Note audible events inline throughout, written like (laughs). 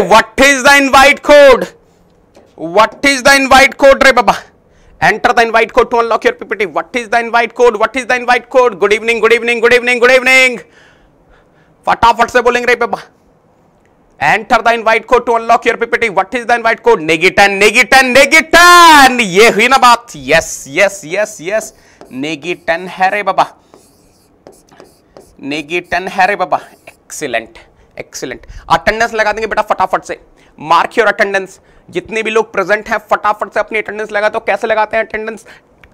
what is the invite code what is the invite code re baba enter the invite code to unlock your ppt what is the invite code what is the invite code good evening good evening good evening good evening फटाफट bowling, बोलेंगे Baba. Enter the invite code to unlock your your What is the invite code? Invite code नेगिटन Ye नेगिटन na baat. Yes. Yes. Yes. Yes. Yes yes नेगिटन Baba. बाबा नेगिटन है रे Baba. Excellent. Excellent attendance लगा देंगे बेटा फटाफट से मार्क योर अटेंडेंस जितने भी लोग प्रेजेंट हैं फटाफट से अपनी अटेंडेंस लगा तो कैसे लगाते हैं attendance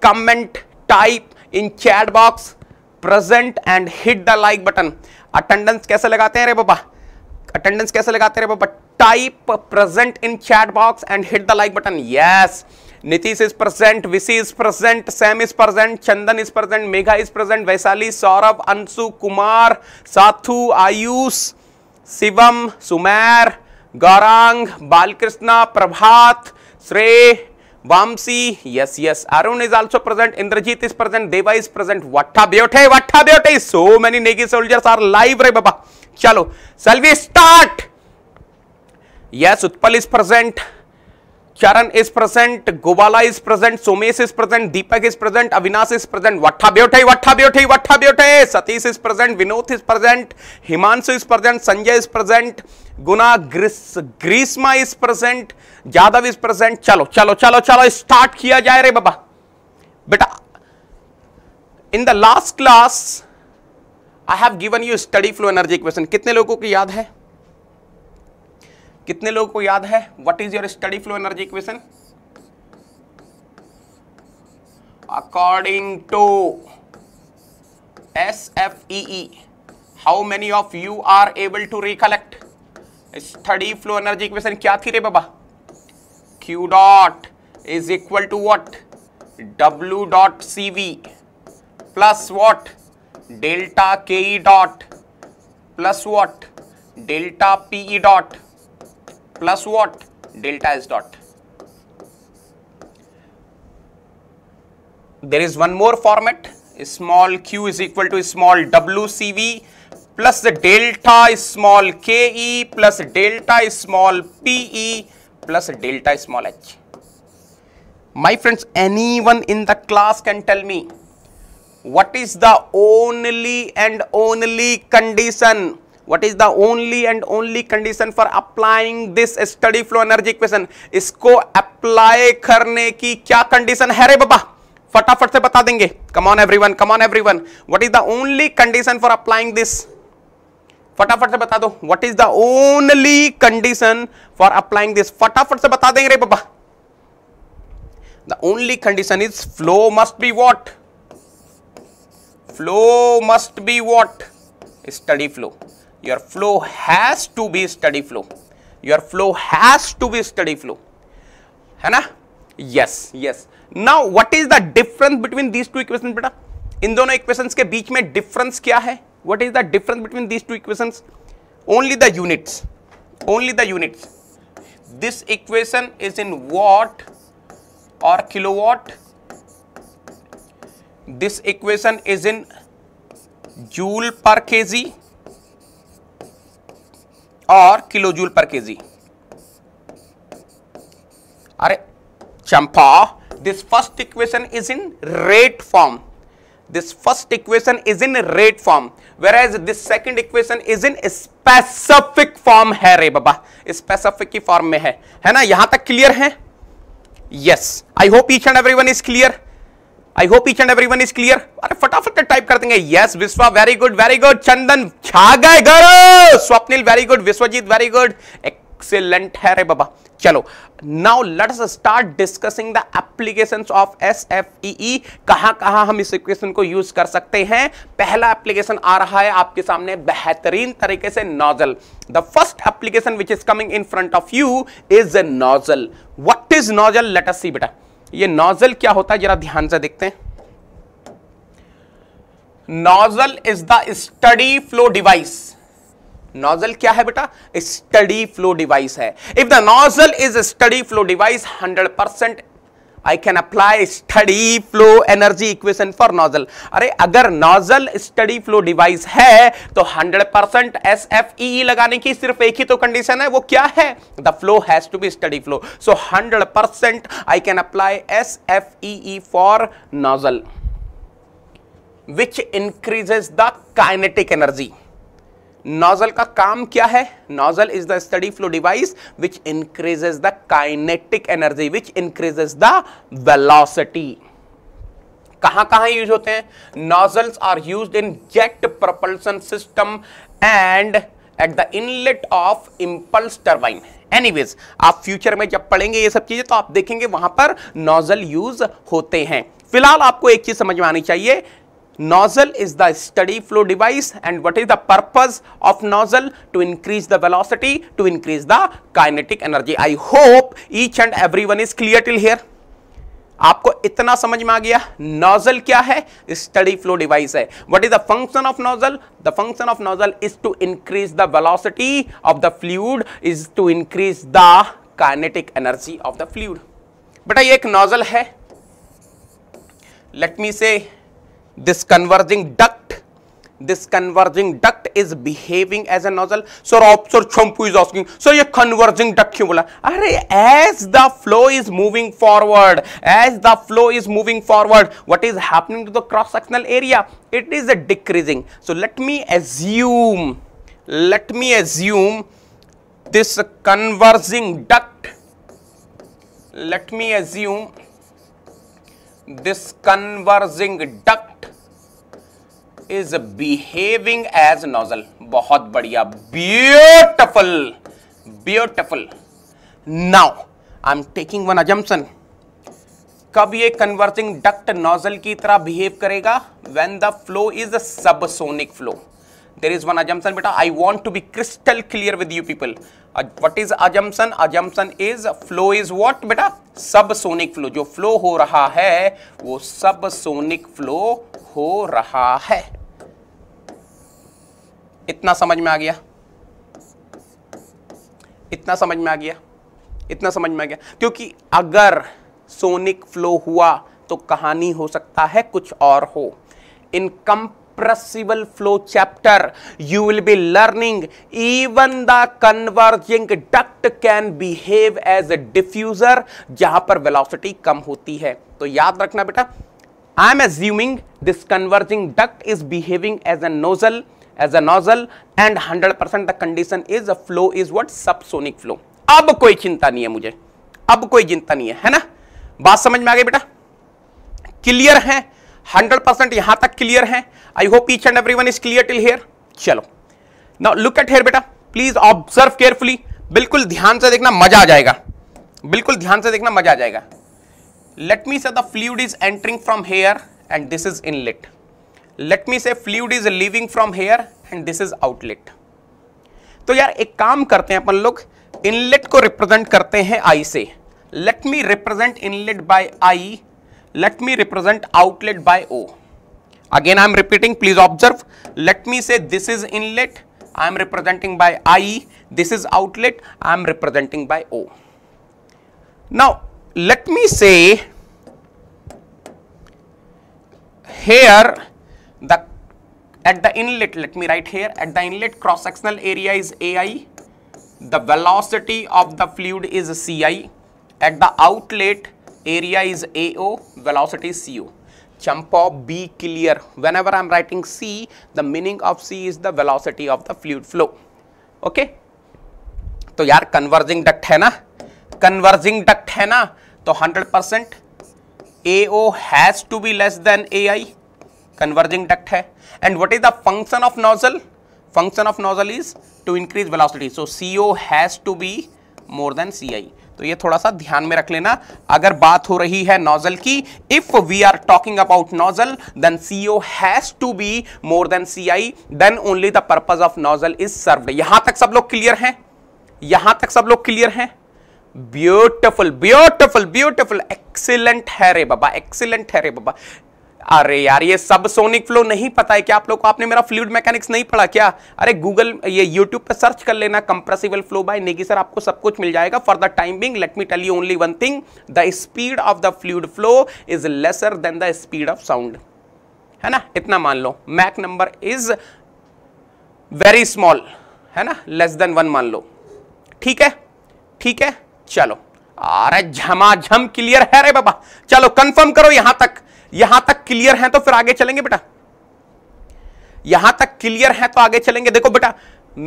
comment type in chat box present and hit the like button attendance कैसे लगाते हैं रे बाबा अटेंडेंस कैसे लगाते हैं रे बाबा type present in chat box and hit the like button yes Nitish is present Vishi is present Sam is present Chandan is present Megha is present Vaishali Saurabh Anshu Kumar Sathu Ayush Shivam Sumer Gaurang Balakrishna Prabhat Shrey Vamsi yes yes Arun is also present Indrajeet is present Deva is present what a beauty what a beauty so many Negi soldiers are live रे बाबा चलो Selvi start yes Utpal is present Charan is present Gobala is present Somesh is present Deepak is present Avinash is present what a ब्योठे वट्ठा ब्योठे वट्ठा beauty Satish is present Vinod is present Himanshu is present Sanjay is present Guna Grishma is present Yadav is present चलो चलो चलो चलो start किया जाए रे बाबा बेटा in the last class I have given you steady flow energy question कितने लोगों को याद है कितने लोगों को याद है what is your steady flow energy equation according to S F E how many of you are able to recollect steady flow energy equation क्या थी रे बाबा Q dot is equal to what W dot C V plus what delta K E dot plus what delta PE dot plus what? Delta S dot. There is one more format, small q is equal to small WCV plus the delta is small KE plus delta is small PE plus delta is small h. My friends, anyone in the class can tell me what is the only and only condition what is the only and only condition for applying this study flow energy equation इसको apply करने की क्या condition है रे बाबा फटाफट से बता देंगे come on one come on everyone what is the only condition for applying this फटाफट से बता दो what is the only condition for applying this फटाफट से बता देंगे रे बाबा the only condition is flow must be what flow must be what steady flow your flow has to be steady flow your flow has to be steady flow hai na yes yes now what is the difference between these two equations beta in dono equations ke beech mein difference kya hai what is the difference between these two equations only the units only the units this equation is in watt or kilowatt this equation is in joule per kg और kilojoule per K G अरे Champa this first equation is in rate form this first equation is in rate form whereas this second equation is in specific form है रे बाबा specific की form में है है ना यहां तक क्लियर है yes I hope each and every one is clear I hope each and everyone is clear अरे फटाफट टाइप कर देंगे yes Vishwa very good very good Chandan छा गए गरो Swapnil very good Vishwajeet very good excellent है रे बाबा चलो now let us start discussing the application of S F E कहां कहां हम इस इक्वेशन को यूज कर सकते हैं पहला एप्लीकेशन आ रहा है आपके सामने बेहतरीन तरीके से nozzle the first application which is coming in front of you is a nozzle what is nozzle let's see बेटा ये नोजल क्या होता है जरा ध्यान से देखते हैं nozzle is the steady flow device nozzle क्या है बेटा स्टडी फ्लो डिवाइस है if the nozzle is steady flow device 100 percent I can apply steady flow energy equation for nozzle अरे अगर नॉजल स्टडी फ्लो डिवाइस है तो 100 percent S F ई लगाने की सिर्फ एक ही तो कंडीशन है वो क्या है the flow has to be steady flow so 100 percent I can apply S F E for nozzle which increases the kinetic energy nozzle का काम क्या है nozzle is the steady flow device which increases the kinetic energy which increases the velocity कहां कहां use होते हैं nozzles are use in jet propulsion system and at the inlet of impulse turbine anyways आप future में जब पढ़ेंगे ये सब चीजें तो आप देखेंगे वहां पर नोजल यूज होते हैं फिलहाल आपको एक चीज समझ में आनी चाहिए Nozzle is the steady flow device and what is the purpose of nozzle? To increase the velocity, to increase the kinetic energy. I hope each and everyone is clear till here. आपको इतना समझ में आ गया nozzle क्या है steady flow device है what is the function of nozzle the function of nozzle is to increase the velocity of the fluid is to increase the kinetic energy of the fluid बेटा ये एक nozzle है late me से this converging duct this converging duct is behaving as a nozzle sir officer is asking So, ye converging duct are as the flow is moving forward as the flow is moving forward what is happening to the cross sectional area it is a decreasing so let me assume let me assume this converging duct let me assume this converging duct is behaving as nozzle बहुत बढ़िया beautiful beautiful now I am taking one assumption कब ये converging duct nozzle की तरह behave करेगा when the flow is subsonic flow there is one assumption बेटा I want to be crystal clear with you people what is assumption assumption is flow is what बेटा subsonic flow जो फ्लो हो रहा है वो सबसोनिक फ्लो हो रहा है इतना समझ में आ गया इतना समझ में आ गया इतना समझ में आ गया क्योंकि अगर सोनिक फ्लो हुआ तो कहानी हो सकता है कुछ और हो इनकम compressible flow chapter, you will be learning even the converging duct can behave as a diffuser जहां पर velocity कम होती है तो याद रखना बेटा I am assuming this converging duct is behaving as a nozzle as a nozzle and 100% the condition is a flow is what subsonic flow. अब कोई चिंता नहीं है मुझे अब कोई चिंता नहीं है है ना बात समझ में आ गई बेटा क्लियर है 100 परसेंट यहां तक क्लियर है I hope each and everyone is clear till here चलो नाउ लुक एट हेयर बेटा प्लीज ऑब्जर्व केयरफुली बिल्कुल ध्यान से देखना मजा आ जाएगा बिल्कुल ध्यान से देखना मजा आ जाएगा let me say fluid is is from here and this is inlet let me say fluid is leaving from here and this is outlet तो यार एक काम करते हैं अपन लोग इनलेट को रिप्रेजेंट करते हैं I say let me represent inlet by I let me represent outlet by O. Again, I am repeating, please observe. Let me say this is inlet, I am representing by IE, this is outlet, I am representing by O. Now, let me say here the at the inlet, let me write here, at the inlet cross-sectional area is AI, the velocity of the fluid is CI, at the outlet area is AO, velocity is CO. Jump off be clear. Whenever I am writing C, the meaning of C is the velocity of the fluid flow. Okay? तो यार converging duct है ना converging duct है ना तो 100 percent A has to be less than A I converging duct है and what is the function of nozzle function of nozzle is to increase velocity so C has to be more than C I तो ये थोड़ा सा ध्यान में रख लेना अगर बात हो रही है नोजल की if we are talking about nozzle then CO has to be more than CI then only the purpose of nozzle is serve यहां तक सब लोग क्लियर हैं यहां तक सब लोग क्लियर हैं ब्यूटिफुल ब्यूटिफुल ब्यूटिफुल एक्सीलेंट है रे बाबा एक्सीलेंट है रे बाबा अरे यार ये सब सोनिक फ्लो नहीं पता है क्या आप लोग को आपने मेरा फ्लूड मैकेनिक्स नहीं पढ़ा क्या अरे गूगल ये यूट्यूब पे सर्च कर लेना compressible flow by Negi sir आपको सब कुछ मिल जाएगा for the time being let me tell you only one thing the speed of the fluid flow is lesser than the speed of sound है ना इतना मान लो Mach number is very small है ना लेस देन वन मान लो ठीक है ठीक है चलो अरे झमाझम जम क्लियर है रे बाबा चलो कंफर्म करो यहां तक यहां तक क्लियर है तो फिर आगे चलेंगे बेटा यहां तक क्लियर है तो आगे चलेंगे देखो बेटा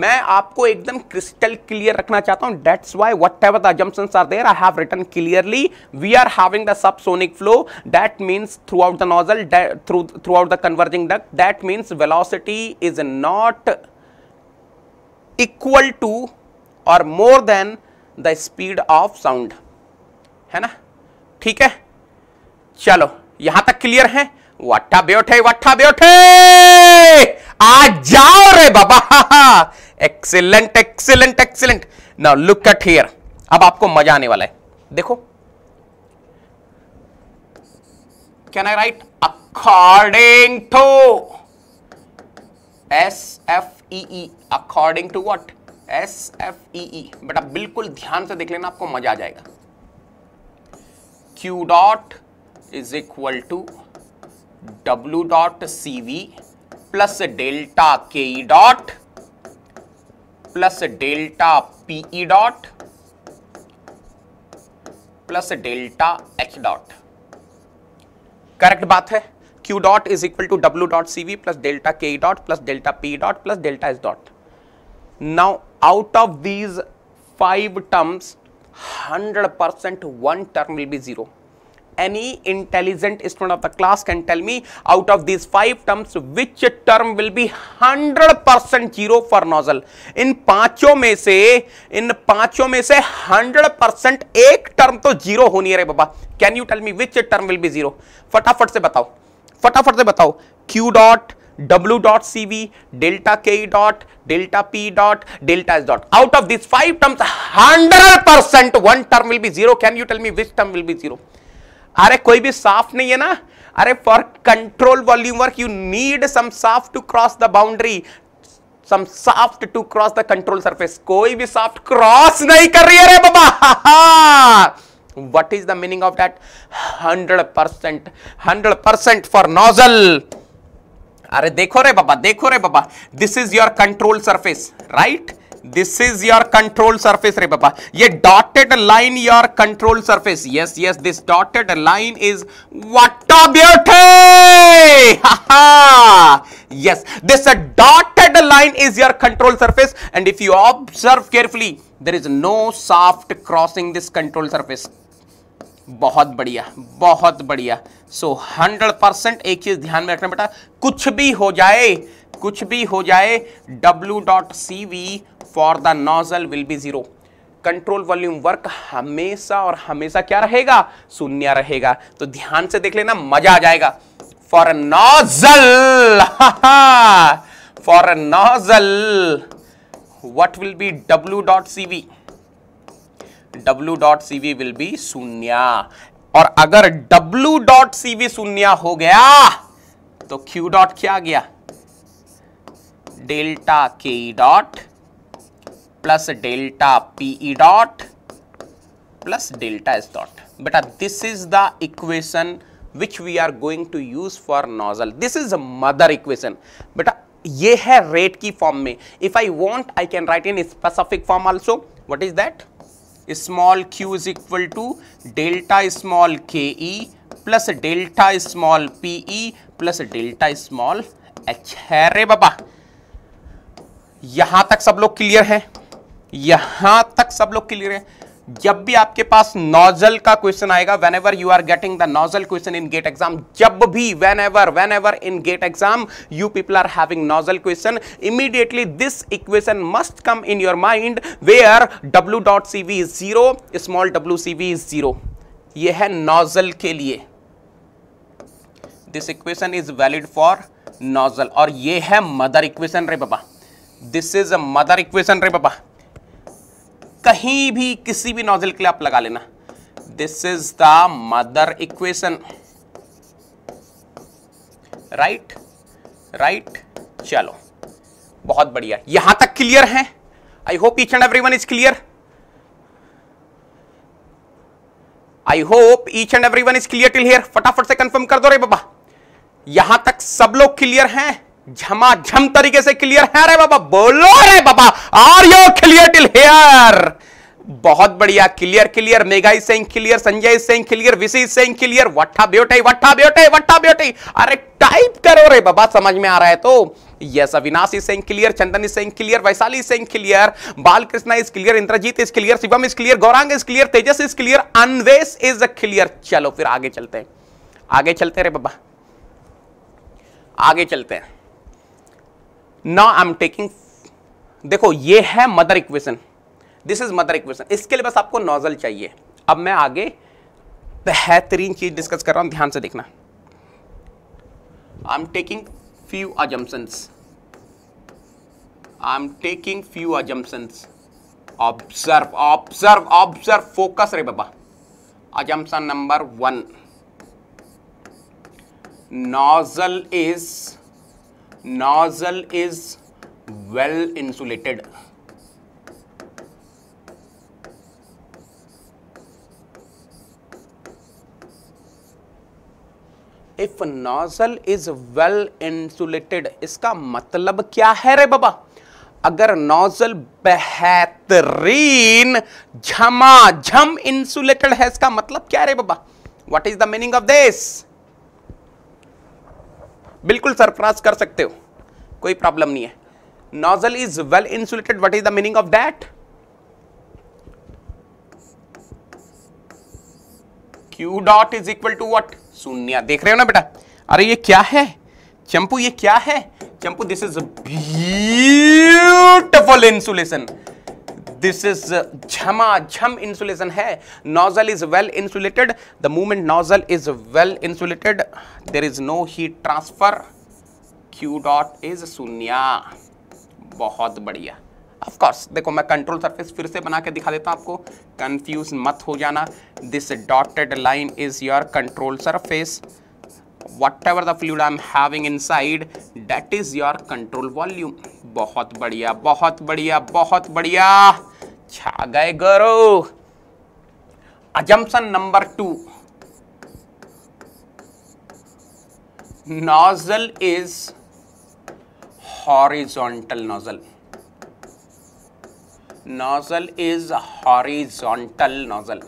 मैं आपको एकदम क्रिस्टल क्लियर रखना चाहता हूं that's why whatever are there I have written clearly we are having the subsonic flow that means throughout the nozzle throughout the converging duct that means velocity is not equal to और more than the speed of sound है ना ठीक है चलो यहां तक clear है वट्ठा बेठे वट्ठा बेठे आ जाओ रे बाबा excellent excellent excellent now look at here अब आपको मजा आने वाला है देखो can I write according to S F E according to what S F E बेटा बिल्कुल ध्यान से देख लेना आपको मजा आ जाएगा Q dot is equal to W dot C V plus delta K E dot plus delta PE dot plus delta H dot correct बात है Q dot is equal to W dot C V plus delta K E dot plus delta P dot plus delta H dot now out of these five terms 100% one term will be zero any intelligent student of the class can tell me out of these five terms which term will be 100% zero for nozzle in पांचों में से in पांचों में से 100% एक term तो zero होनी है बाबा can you tell me which term will be zero फटाफट से बताओ फटाफट से बताओ Q dot, W dot CV, delta K dot, delta P dot, delta S dot. Out of these five terms, 100% one term will be zero. Can you tell me which term will be zero? अरे कोई भी साफ नहीं है ना अरे for control volume work you need some shaft to cross the boundary some shaft to cross the control surface कोई भी साफ क्रॉस नहीं कर रही है रे बाबा the meaning of that hundred percent hundred percent for nozzle अरे देखो रे बाबा देखो रे बाबा this is your control surface right this is your control surface रे पापा ये dotted line your control surface yes yes this dotted line is what a beauty yes this dotted line is your control surface and if you observe carefully there is no shaft crossing this control surface बहुत बढ़िया बहुत बढ़िया सो hundred percent एक चीज ध्यान में रखना बेटा कुछ भी हो जाए कुछ भी हो जाए W dot C V for the nozzle will be zero control volume work हमेशा और हमेशा क्या रहेगा शून्य रहेगा तो ध्यान से देख लेना मजा आ जाएगा for nozzle for nozzle what will be W dot C V W dot C V will be शून्य और अगर डब्ल्यू डॉट सी वी शून्य हो गया तो क्यू डॉट क्या आ गया delta K dot plus delta PE dot plus delta S dot बेटा this is the equation which we are going to use for nozzle this is mother equation बेटा ये है रेट की फॉर्म में if I want I can write in specific form also what is that small Q is equal to delta small K E plus delta small P E plus delta small H है रे बाबा यहां तक सब लोग clear है यहां तक सब लोग क्लियर है जब भी आपके पास नॉजल का क्वेश्चन आएगा when ever you are getting the nozzle question in GATE exam जब भी whenever whenever in GATE exam you people are having nozzle question immediately this equation must come in your mind we are W dot C V is zero small W C V is zero यह है nozzle के लिए this equation is valid for nozzle और यह है mother equation रे बाबा this is a mother equation रे बाबा कहीं भी किसी भी नोजल के लिए आप लगा लेना this is the mother equation right right चलो बहुत बढ़िया यहां तक क्लियर है I hope each and everyone is clear I hope each and everyone is clear till here फटाफट से कंफर्म कर दो रे बाबा यहां तक सब लोग क्लियर हैं झमाझम तरीके से क्लियर है रे बाबा बोलो रे बाबा are you clear till here बहुत बढ़िया clear clear Meghai Singh clear Sanjay Singh clear Vishi Singh clear वट्ठा ब्योटाई वट्ठा ब्योटाई वट्ठा ब्योटाई अरे टाइप करो रे बाबा समझ में आ रहा है तो yes Avinashi Singh clear Chandni Singh clear Vaishali Singh clear Balkrishna is clear Indrajeet is clear Shivam is clear Gaurang is clear Tejas is clear Anvesh is clear चलो फिर आगे चलते हैं आगे चलते हैं रे बाबा आगे चलते हैं नाउ आई एम टेकिंग देखो ये है mother equation this is mother equation इसके लिए बस आपको नॉजल चाहिए अब मैं आगे बेहतरीन चीज डिस्कस कर रहा हूं ध्यान से देखना I am taking few assumptions I am taking few assumptions observe observe observe focus रे बाबा assumption number one nozzle is nozzle is well insulated if nozzle is well insulated इसका मतलब क्या है रे बाबा अगर नॉजल बेहतरीन झमाझम जम इंसुलेटेड है इसका मतलब क्या है रे बाबा what is the meaning of this बिल्कुल सरफराज कर सकते हो कोई प्रॉब्लम नहीं है nozzle is well insulated what is the meaning of that Q dot is equal to what शून्य देख रहे हो ना बेटा अरे ये क्या है चंपू ये क्या है चंपू this is beautiful insulation this is झमा झम इंसुलेशन है nozzle is well insulated the movement nozzle is well insulated there is no heat transfer Q dot is सुनिया बहुत बढ़िया ऑफ कोर्स देखो मैं कंट्रोल सरफेस फिर से बना के दिखा देता हूं आपको कंफ्यूज मत हो जाना this dotted line is your control surface what ever the fluid I am having inside that is your control volume बहुत बढ़िया बहुत बढ़िया बहुत बढ़िया छा गए Gaurav assumption number two nozzle is horizontal nozzle nozzle is horizontal nozzle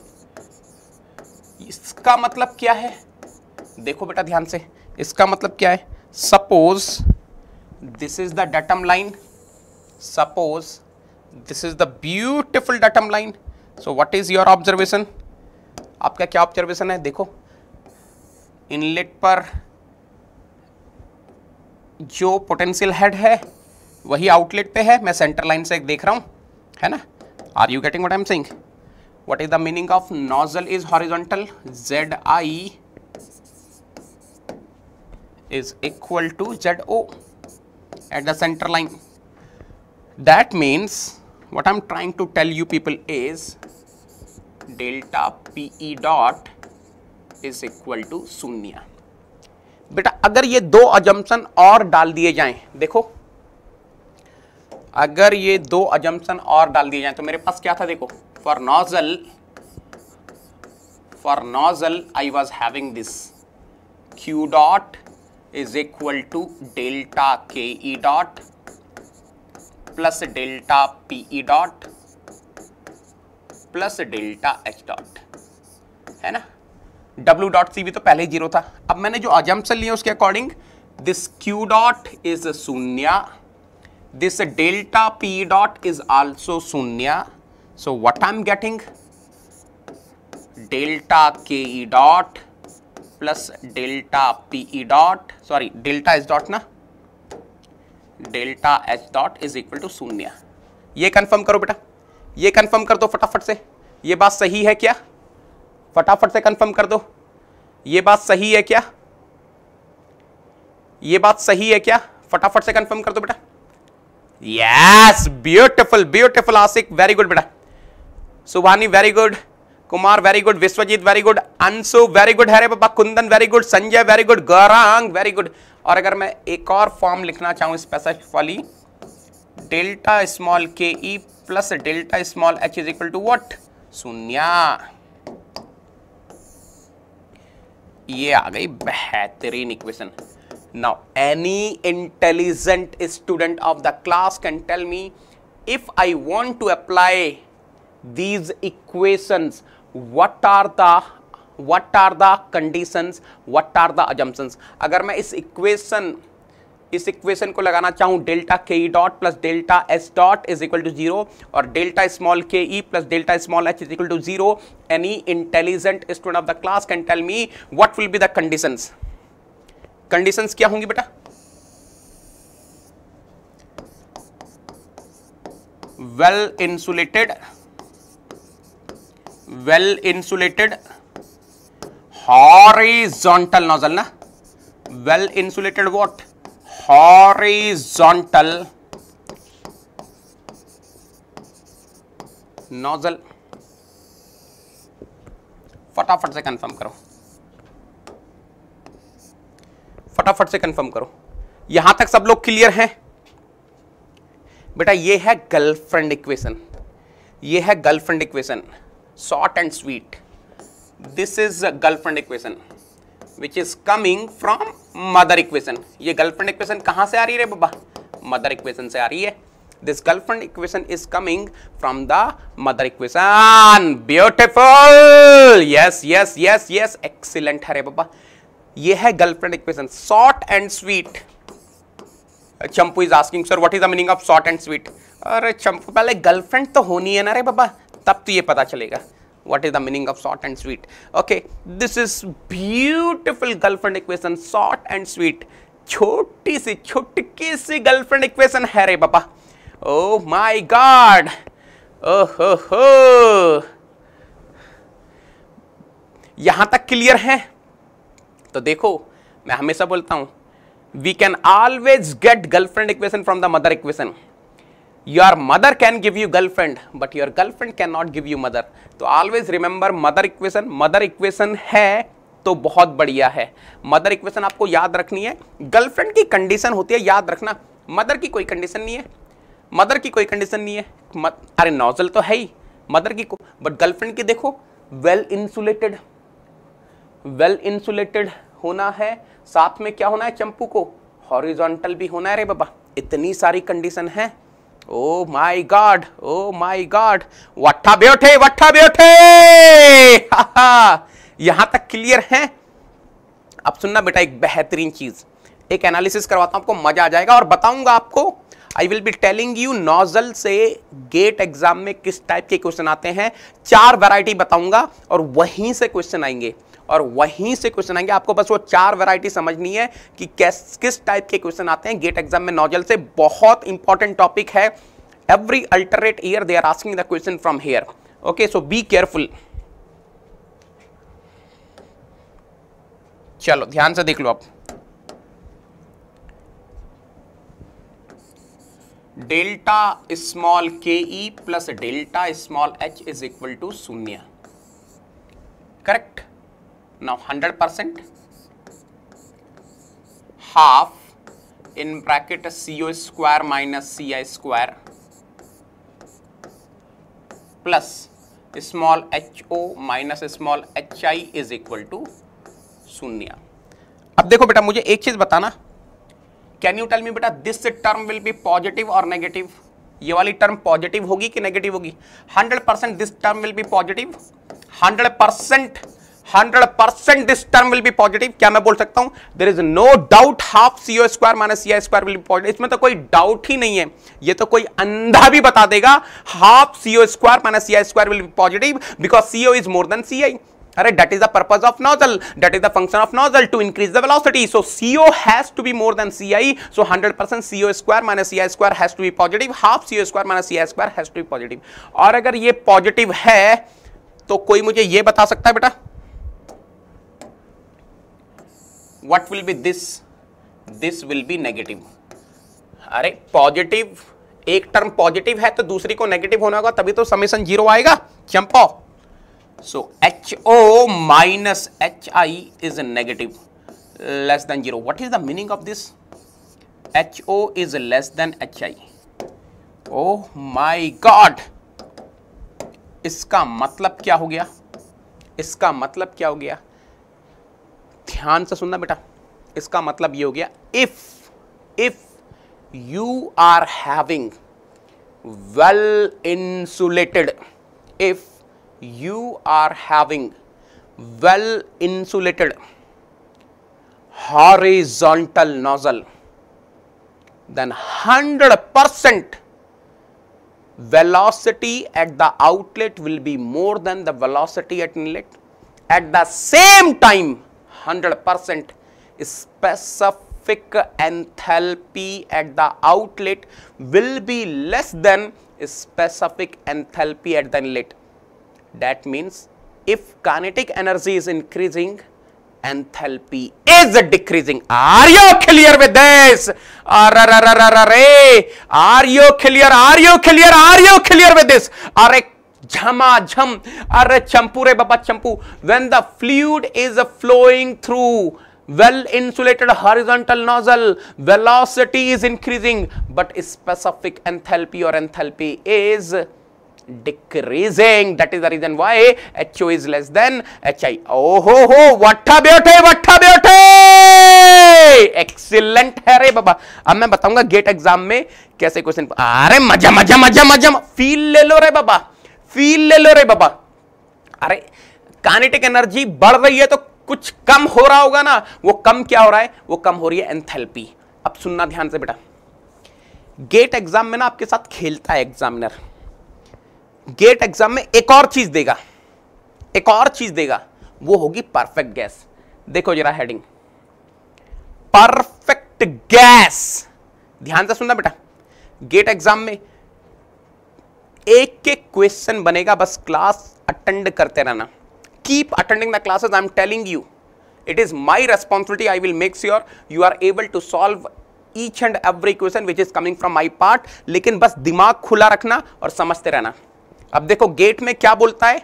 इसका मतलब क्या है देखो बेटा ध्यान से इसका मतलब क्या है suppose this is the datum line suppose this is the beautiful datum line so what is your observation आपका क्या ऑब्जर्वेशन है देखो इनलेट पर जो पोटेंशियल हेड है वही आउटलेट पे है मैं सेंटर लाइन से देख रहा हूं है ना are you getting what I am saying what is the meaning of nozzle is horizontal Z I equal to Z O at the centre line that means what I'm trying to tell you people is delta PE dot is equal to शून्य बेटा अगर ये दो अजम्पन और डाल दिए जाएं देखो अगर ये दो अजम्पन और डाल दिए जाएं तो मेरे पास क्या था देखो for nozzle for nozzle I was having this Q dot is equal to delta K E dot plus delta PE dot plus delta H dot है ना डब्ल्यू डॉट सी भी तो पहले ही जीरो था अब मैंने जो अजम्पन लिया उसके according this Q dot is शून्य this delta P dot is also शून्य so what I am getting delta K E dot plus delta PE dot sorry delta is dot ना delta H dot is equal to शून्य ये confirm करो बेटा ये confirm कर दो फटाफट से ये बात सही है क्या फटाफट से कंफर्म कर दो ये बात सही है क्या ये बात सही है क्या फटाफट से कंफर्म कर दो बेटा yes beautiful beautiful Asik very good बेटा Subhani very good Kumar very good Vishwajeet very good Anshu very good हरे बाबा Kundan very good Sanjay very good Gaurang very good और अगर मैं एक और फॉर्म लिखना चाहूँ specifically delta small K E plus delta small H is equal to what शून्य ये आ गई बेहतरीन equation now any intelligent student of the class can tell me if I want to apply these equations what are the what are the conditions what are the assumptions अगर मैं इस equation इस equation को लगाना चाहूं delta K E dot plus delta S dot is equal to zero और delta small K E plus delta small H is equal to zero any intelligent student of the class can tell me what will be the conditions conditions क्या होंगी बेटा well insulated well insulated horizontal nozzle ना well insulated what horizontal nozzle फटाफट से confirm करो फटाफट से confirm करो यहां तक सब लोग क्लियर हैं बेटा ये है गर्लफ्रेंड इक्वेशन ये है girlfriend equation salt and sweet. This is a girlfriend equation which is coming from mother equation. ये girlfriend equation कहाँ से आ रही है बाबा Mother equation से आ रही है This girlfriend equation is coming from the mother equation. Beautiful. Yes, yes, yes, yes. Excellent है रे बाबा ये है girlfriend equation salt and sweet चंपू is asking sir what is the meaning of short and sweet अरे चंपू पहले girlfriend तो होनी है ना रे बाबा तब तो ये पता चलेगा what is the meaning of short and sweet okay this is beautiful girlfriend equation short and sweet छोटी सी छोटकी सी गर्लफ्रेंड इक्वेशन है रे बाबा ओ माई गॉड ओहो यहां तक क्लियर है तो देखो मैं हमेशा बोलता हूं we can always get girlfriend equation from the mother equation your mother can give you girlfriend but your girlfriend cannot give you mother तो always remember mother equation mother equation है तो बहुत बढ़िया है मदर इक्वेशन आपको याद रखनी है गर्लफ्रेंड की कंडीशन होती है याद रखना मदर की कोई कंडीशन नहीं है मदर की कोई कंडीशन नहीं है अरे नॉजल तो है ही मदर की बट गर्लफ्रेंड की देखो वेल इंसुलेटेड वेल इंसुलेटेड होना है साथ में क्या होना है चंपू को हॉरिजॉन्टल भी होना है रे बाबा इतनी सारी कंडीशन है oh my god oh my god वट्ठा बेठे वट्ठा बेठे यहां तक क्लियर है अब सुनना बेटा एक बेहतरीन चीज एक एनालिसिस करवाता हूं आपको मजा आ जाएगा और बताऊंगा आपको I will be telling you nozzle से गेट एग्जाम में किस टाइप के क्वेश्चन आते हैं चार वैरायटी बताऊंगा और वहीं से क्वेश्चन आएंगे और वहीं से क्वेश्चन आएंगे आपको बस वो चार वैरायटी समझनी है कि कैस किस टाइप के क्वेश्चन आते हैं गेट एग्जाम में नॉजल से बहुत इंपॉर्टेंट टॉपिक है every alternate year they are asking the question from here okay so be careful चलो ध्यान से देख लो आप delta small K E plus delta small H is equal to शून्य correct now 100 bracket half in bracket CO square minus CI square plus small HO minus small HI is equal to शून्य अब देखो बेटा मुझे एक चीज बताना can you tell me बेटा this term will be positive और नेगेटिव ये वाली टर्म पॉजिटिव होगी कि नेगेटिव होगी 100 percent this term will be positive 100 percent hundred percent this term will be positive क्या मैं बोल सकता हूं there is no doubt half CO square minus C I square will be positive इसमें तो कोई डाउट ही नहीं है ये तो कोई अंधा भी बता देगा half CO square minus C I square will be positive because CO is more than C I अरे that is the purpose of nozzle that is the function of nozzle to increase the velocity so CO has to be more than C I so hundred percent CO square minus C I square has to be positive half CO square minus C I square has to be positive और अगर ये positive है तो कोई मुझे ये बता सकता है बेटा what will be this this will be negative अरे पॉजिटिव एक टर्म पॉजिटिव है तो दूसरी को नेगेटिव होना होगा तभी तो समेसन जीरो आएगा चंपो so H O minus H I is negative less than zero what is the meaning of this H O is less than H I oh my god इसका मतलब क्या हो गया इसका मतलब क्या हो गया ध्यान से सुनना बेटा इसका मतलब ये हो गया if if you are having well insulated if you are having well insulated horizontal nozzle then hundred percent velocity at the outlet will be more than the velocity at inlet at the same time 100% specific enthalpy at the outlet will be less than specific enthalpy at the inlet. That means if kinetic energy is increasing, enthalpy is decreasing. Are you clear with this? Are you clear? Are you clear? Are you clear with this? Are झमाझम अरे चंपू रे बाबा चंपू when the fluid is flowing through well insulated horizontal nozzle velocity is increasing but specific enthalpy or enthalpy is decreasing that is the reason why ho is less than hi oh ho ho vattha beote vattha beote excellent है रे बाबा अब मैं बताऊंगा gate exam में कैसे question अरे मजा मजा मजा मजा फील ले लो रे बाबा फील ले लो रे बाबा अरे कानेटिक एनर्जी बढ़ रही है तो कुछ कम हो रहा होगा ना वो कम क्या हो रहा है वो कम हो रही है एंथैल्पी अब सुनना ध्यान से बेटा गेट एग्जाम में ना आपके साथ खेलता है एग्जामिनर गेट एग्जाम में एक और चीज देगा एक और चीज देगा वो होगी परफेक्ट गैस देखो जरा हेडिंग परफेक्ट गैस ध्यान से सुनना बेटा गेट एग्जाम में एक एक क्वेश्चन बनेगा बस क्लास अटेंड करते रहना keep attending the classes I am telling you it is my responsibility I will make sure you are able to solve each and every question which is coming from my part लेकिन बस दिमाग खुला रखना और समझते रहना अब देखो गेट में क्या बोलता है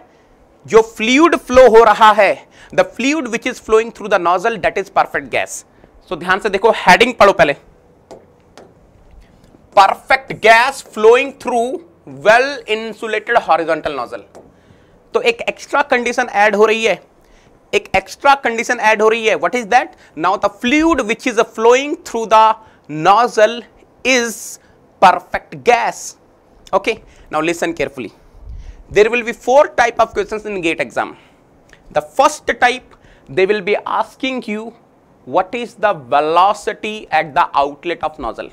जो फ्लूड फ्लो हो रहा है the fluid which is flowing through the nozzle that is perfect gas so ध्यान से देखो हेडिंग पढ़ो पहले perfect gas flowing through well insulated horizontal nozzle तो एक एक्स्ट्रा कंडीशन ऐड हो रही है एक एक्स्ट्रा कंडीशन ऐड हो रही है what is that now the fluid which is flowing through the nozzle is perfect gas okay now listen carefully there will be four type of question in GATE exam the first type they will be asking you what is the velocity at the outlet of nozzle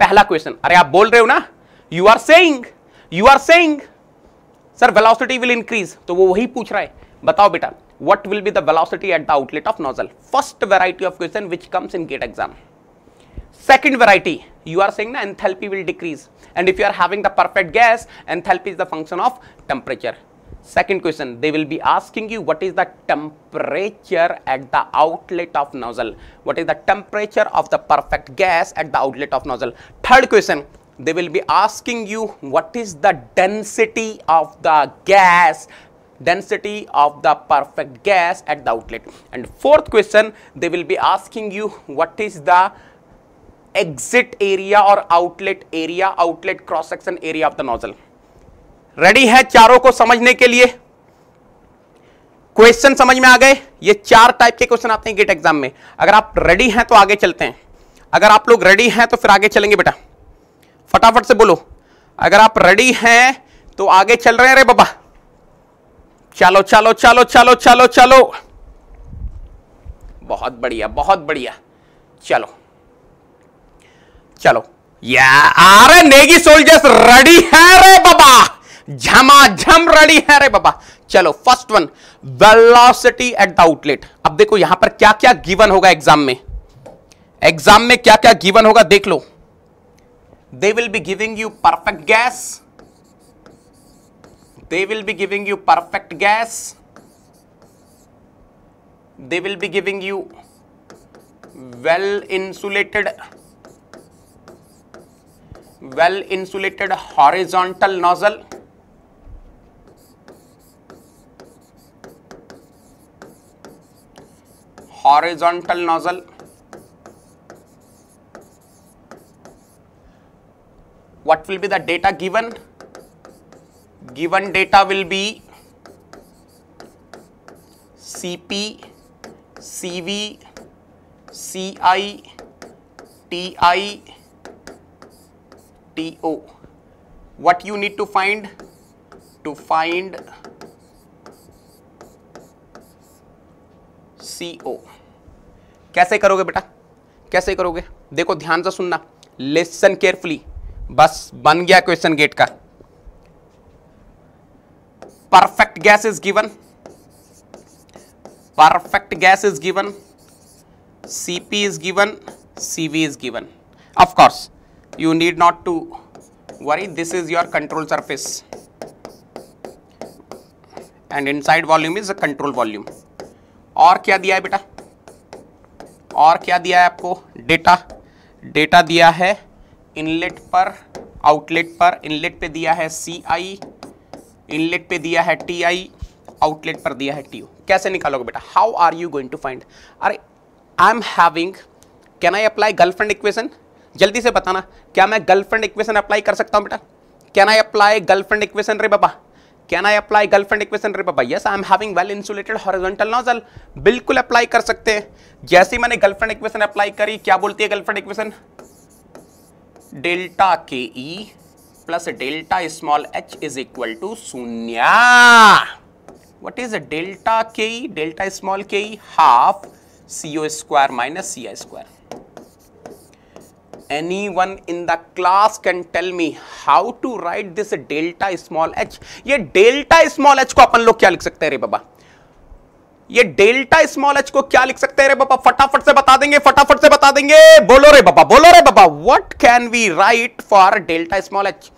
पहला question अरे आप बोल रहे हो ना you are saying You are saying, sir, velocity will increase. So, वो वही पूछ रहा है what will be the velocity at the outlet of nozzle first variety of question which comes in gate exam second variety you are saying the enthalpy will decrease and if you are having the perfect gas enthalpy is the function of temperature second question they will be asking you what is the temperature at the outlet of nozzle what is the temperature of the perfect gas at the outlet of nozzle third question they will be asking you what is the density of the gas density of the perfect gas at the outlet and fourth question they will be asking you what is the exit area or outlet area outlet cross section area of the nozzle ready hai charo ko samajhne ke liye question समझ में आ गए ये चार type के question आते हैं gate exam में अगर आप रेडी हैं तो आगे चलते हैं अगर आप लोग रेडी हैं तो फिर आगे चलेंगे बेटा फटाफट से बोलो अगर आप रेडी हैं तो आगे चल रहे हैं रे बाबा चलो चलो चलो चलो चलो चलो बहुत बढ़िया बहुत बढ़िया चलो चलो या आर नेगी सोल्जर्स रेडी है रे बाबा झमाझम रेडी है रे बाबा चलो first one velocity at the outlet अब देखो यहां पर क्या क्या गिवन होगा एग्जाम में एग्जाम में क्या क्या गिवन होगा देख लो they will be giving you perfect gas they will be giving you perfect gas they will be giving you well insulated well insulated horizontal nozzle horizontal nozzle what will be the data given given data will be cp cv ci ti to what you need to find to find co कैसे करोगे बेटा कैसे करोगे देखो ध्यान से सुनना lesson carefully बस बन गया क्वेश्चन गेट का perfect gas is given perfect gas is given CP is given CV is given of course you need not to worry this is your control surface and inside volume is a control volume और क्या दिया है बेटा और क्या दिया है आपको डेटा डेटा दिया है इनलेट पर आउटलेट पर इनलेट पे दिया है सी आई इनलेट पे दिया है टी आई आउटलेट पर दिया है टी यू कैसे निकालोगे बेटा how are you going to find अरे I am having can I apply girlfriend equation जल्दी से बताना क्या मैं गर्लफ्रेंड इक्वेशन अप्लाई कर सकता हूँ बेटा can I apply girlfriend equation रे बाबा can I apply girlfriend equation रे बाबा yes I am having well insulated horizontal nozzle बिल्कुल अप्लाई कर सकते हैं जैसे ही मैंने गर्लफ्रेंड इक्वेशन अप्लाई करी क्या बोलती है girlfriend equation delta K E plus delta small H is equal to शून्य what is delta K E delta small K E half CO square minus C I square any one in the class can tell me how to write this delta small h ये delta small h को अपन लोग क्या लिख सकते हैं रे बाबा ये डेल्टा स्मॉल एच को क्या लिख सकते हैं रे बाबा फटाफट से बता देंगे फटाफट से बता देंगे बोलो रे बाबा बोलो रे बाबा what can we write for delta small h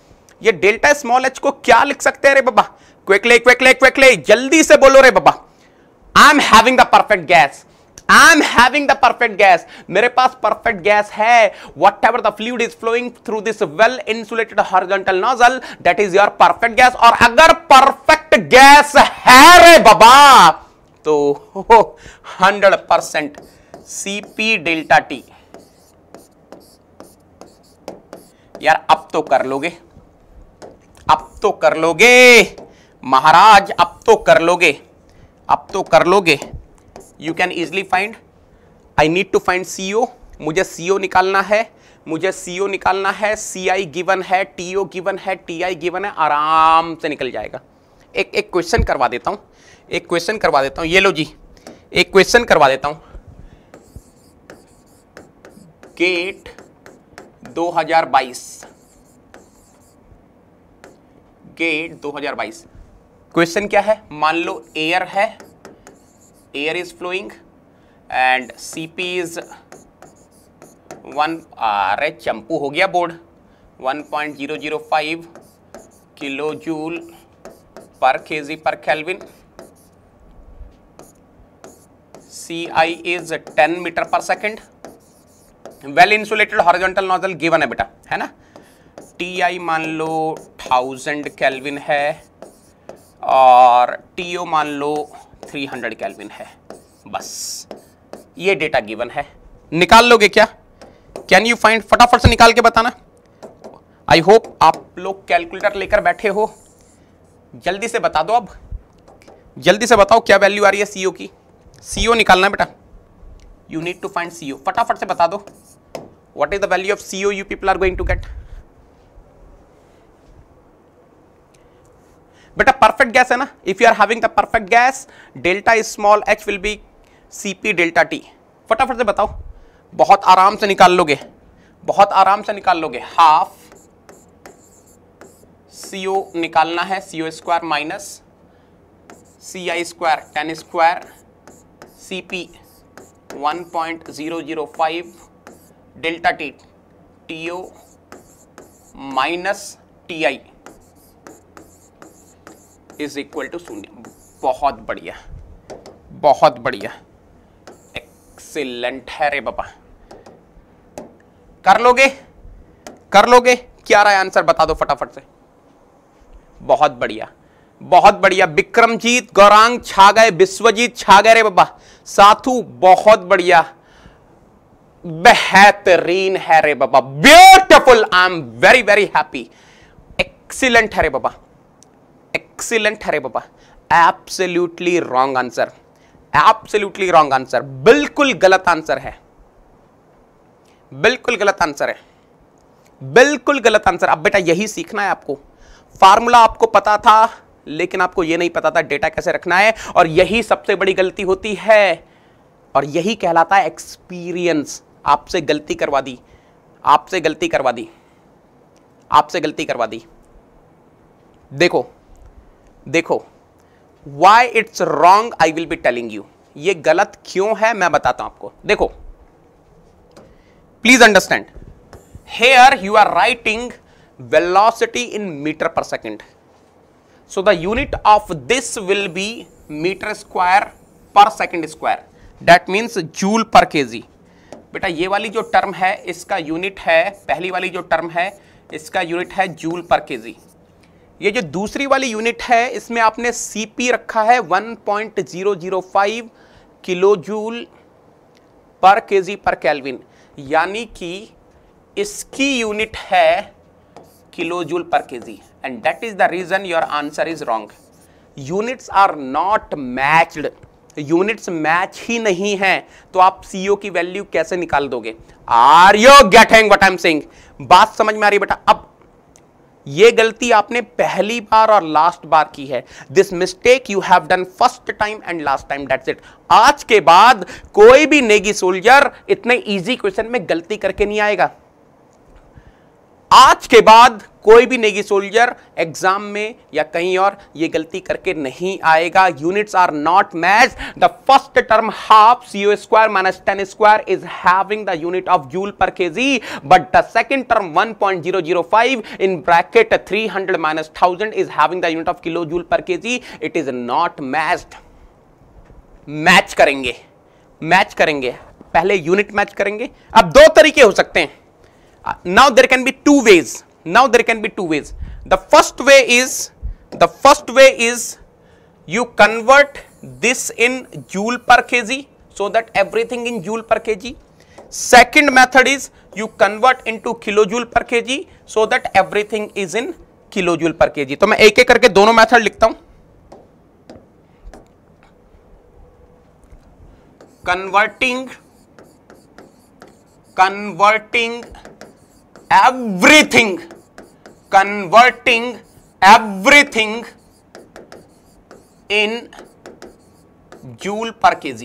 ये डेल्टा स्मॉल एच को क्या लिख सकते हैं रे बाबा क्विकली क्विकली क्विकली जल्दी से बोलो रे बाबा I am having the perfect gas I am having the perfect gas मेरे पास परफेक्ट गैस है what ever the fluid is flowing through this well insulated horizontal nozzle that is your perfect gas और अगर perfect gas है रे बाबा तो hundred percent C P delta T यार अब तो कर लोगे अब तो कर लोगे महाराज अब तो कर लोगे अब तो कर लोगे you can easily find I need to find C O मुझे सी निकालना है मुझे सी निकालना है सी आई गिवन है टी गिवन है टी आई गिवन है आराम से निकल जाएगा एक एक क्वेश्चन करवा देता हूं एक क्वेश्चन करवा देता हूं ये लो जी एक क्वेश्चन करवा देता हूं गेट 2022 गेट 2022 क्वेश्चन क्या है मान लो एयर है air is flowing and CP is one अरे चंपू हो गया बोर्ड 1.005 kilo joule per kg per kelvin C I is ten metre per second well insulated horizontal nozzle given है बेटा है ना टी आई मान लो थाउजेंड कैलविन है और टी ओ मान लो थ्री हंड्रेड कैलविन है बस ये डेटा गिवन है निकाल लोगे क्या कैन यू फाइंड फटाफट से निकाल के बताना आई होप आप लोग कैलकुलेटर लेकर बैठे हो जल्दी से बता दो अब जल्दी से बताओ क्या वैल्यू आ रही है सीओ की सीओ निकालना बेटा you need to find C O फटाफट से बता दो what is the value of C O you people are going to get बेटा परफेक्ट गैस है ना if you are having the perfect gas delta is small h will be C P delta T फटाफट से बताओ बहुत आराम से निकाल लोगे बहुत आराम से निकाल लोगे हाफ सीओ निकालना है CO square minus C I square ten square C P one point zero zero five delta T T O minus T I is equal to शून्य बहुत बढ़िया बहुत बढ़िया एक्सीलेंट है रे बाबा कर लोगे कर लोगे क्या रहा है आंसर बता दो फटाफट से बहुत बढ़िया बहुत बढ़िया विक्रमजीत गौरांग छा गए विश्वजीत छा गए रे बाबा साधु बहुत बढ़िया बेहतरीन है रे बाबा beautiful I am very very happy excellent है रे बाबा एक्सीलेंट है रे बाबा absolutely wrong answer absolutely wrong answer बिल्कुल गलत आंसर है बिल्कुल गलत आंसर है बिल्कुल गलत आंसर अब बेटा यही सीखना है आपको फार्मूला आपको पता था लेकिन आपको यह नहीं पता था डेटा कैसे रखना है और यही सबसे बड़ी गलती होती है और यही कहलाता है एक्सपीरियंस आपसे गलती करवा दी आपसे गलती करवा दी आपसे गलती करवा दी देखो देखो why it's wrong I will be telling you ये गलत क्यों है मैं बताता हूं आपको देखो please understand here you are writing velocity in metre per second so the unit of this will be meter square per second square that means joule per kg बेटा ये वाली जो टर्म है इसका यूनिट है पहली वाली जो टर्म है इसका यूनिट है जूल पर केजी ये जो दूसरी वाली यूनिट है इसमें आपने सीपी रखा है 1.005 kilo joule per kg per kelvin यानी कि इसकी यूनिट है kilo joule per kg and that is the reason your answer is wrong units are not matched units match ही नहीं है तो आप सीओ की वैल्यू कैसे निकाल दोगे are you getting what I am saying बात समझ में आ रही बेटा अब ये गलती आपने पहली बार और लास्ट बार की है this mistake you have done first time and last time that's it आज के बाद कोई भी नेगी सोल्जर इतने इजी क्वेश्चन में गलती करके नहीं आएगा आज के बाद कोई भी नेगी सोल्जर एग्जाम में या कहीं और ये गलती करके नहीं आएगा units are not match the first term half CO square minus ten square is having the unit of joule per K G but the second term 1.005 in bracket 300 minus thousand is having the unit of kilo joule per kg it is not matched match करेंगे match करेंगे पहले unit match करेंगे अब दो तरीके हो सकते हैं now there can be two ways now there can be two ways the first way is the first way is you convert this in joule per kg so that everything in joule per kg second method is you convert into kilojoule per kg so that everything is in kilojoule per kg to main ek ek karke dono method likhta hu converting converting everything converting everything in joule per kg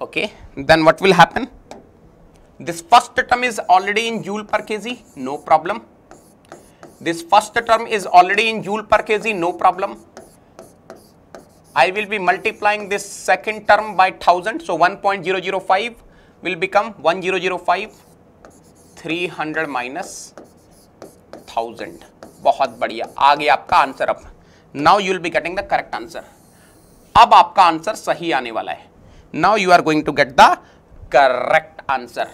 okay then what will happen this first term is already in joule per kg no problem this first term is already in joule per kg no problem i will be multiplying this second term by 1000 so 1.005 will become 1005 three hundred minus thousand बहुत बढ़िया आ गया आपका answer अब now you will be getting the correct answer अब आपका answer सही आने वाला है now you are going to get the correct answer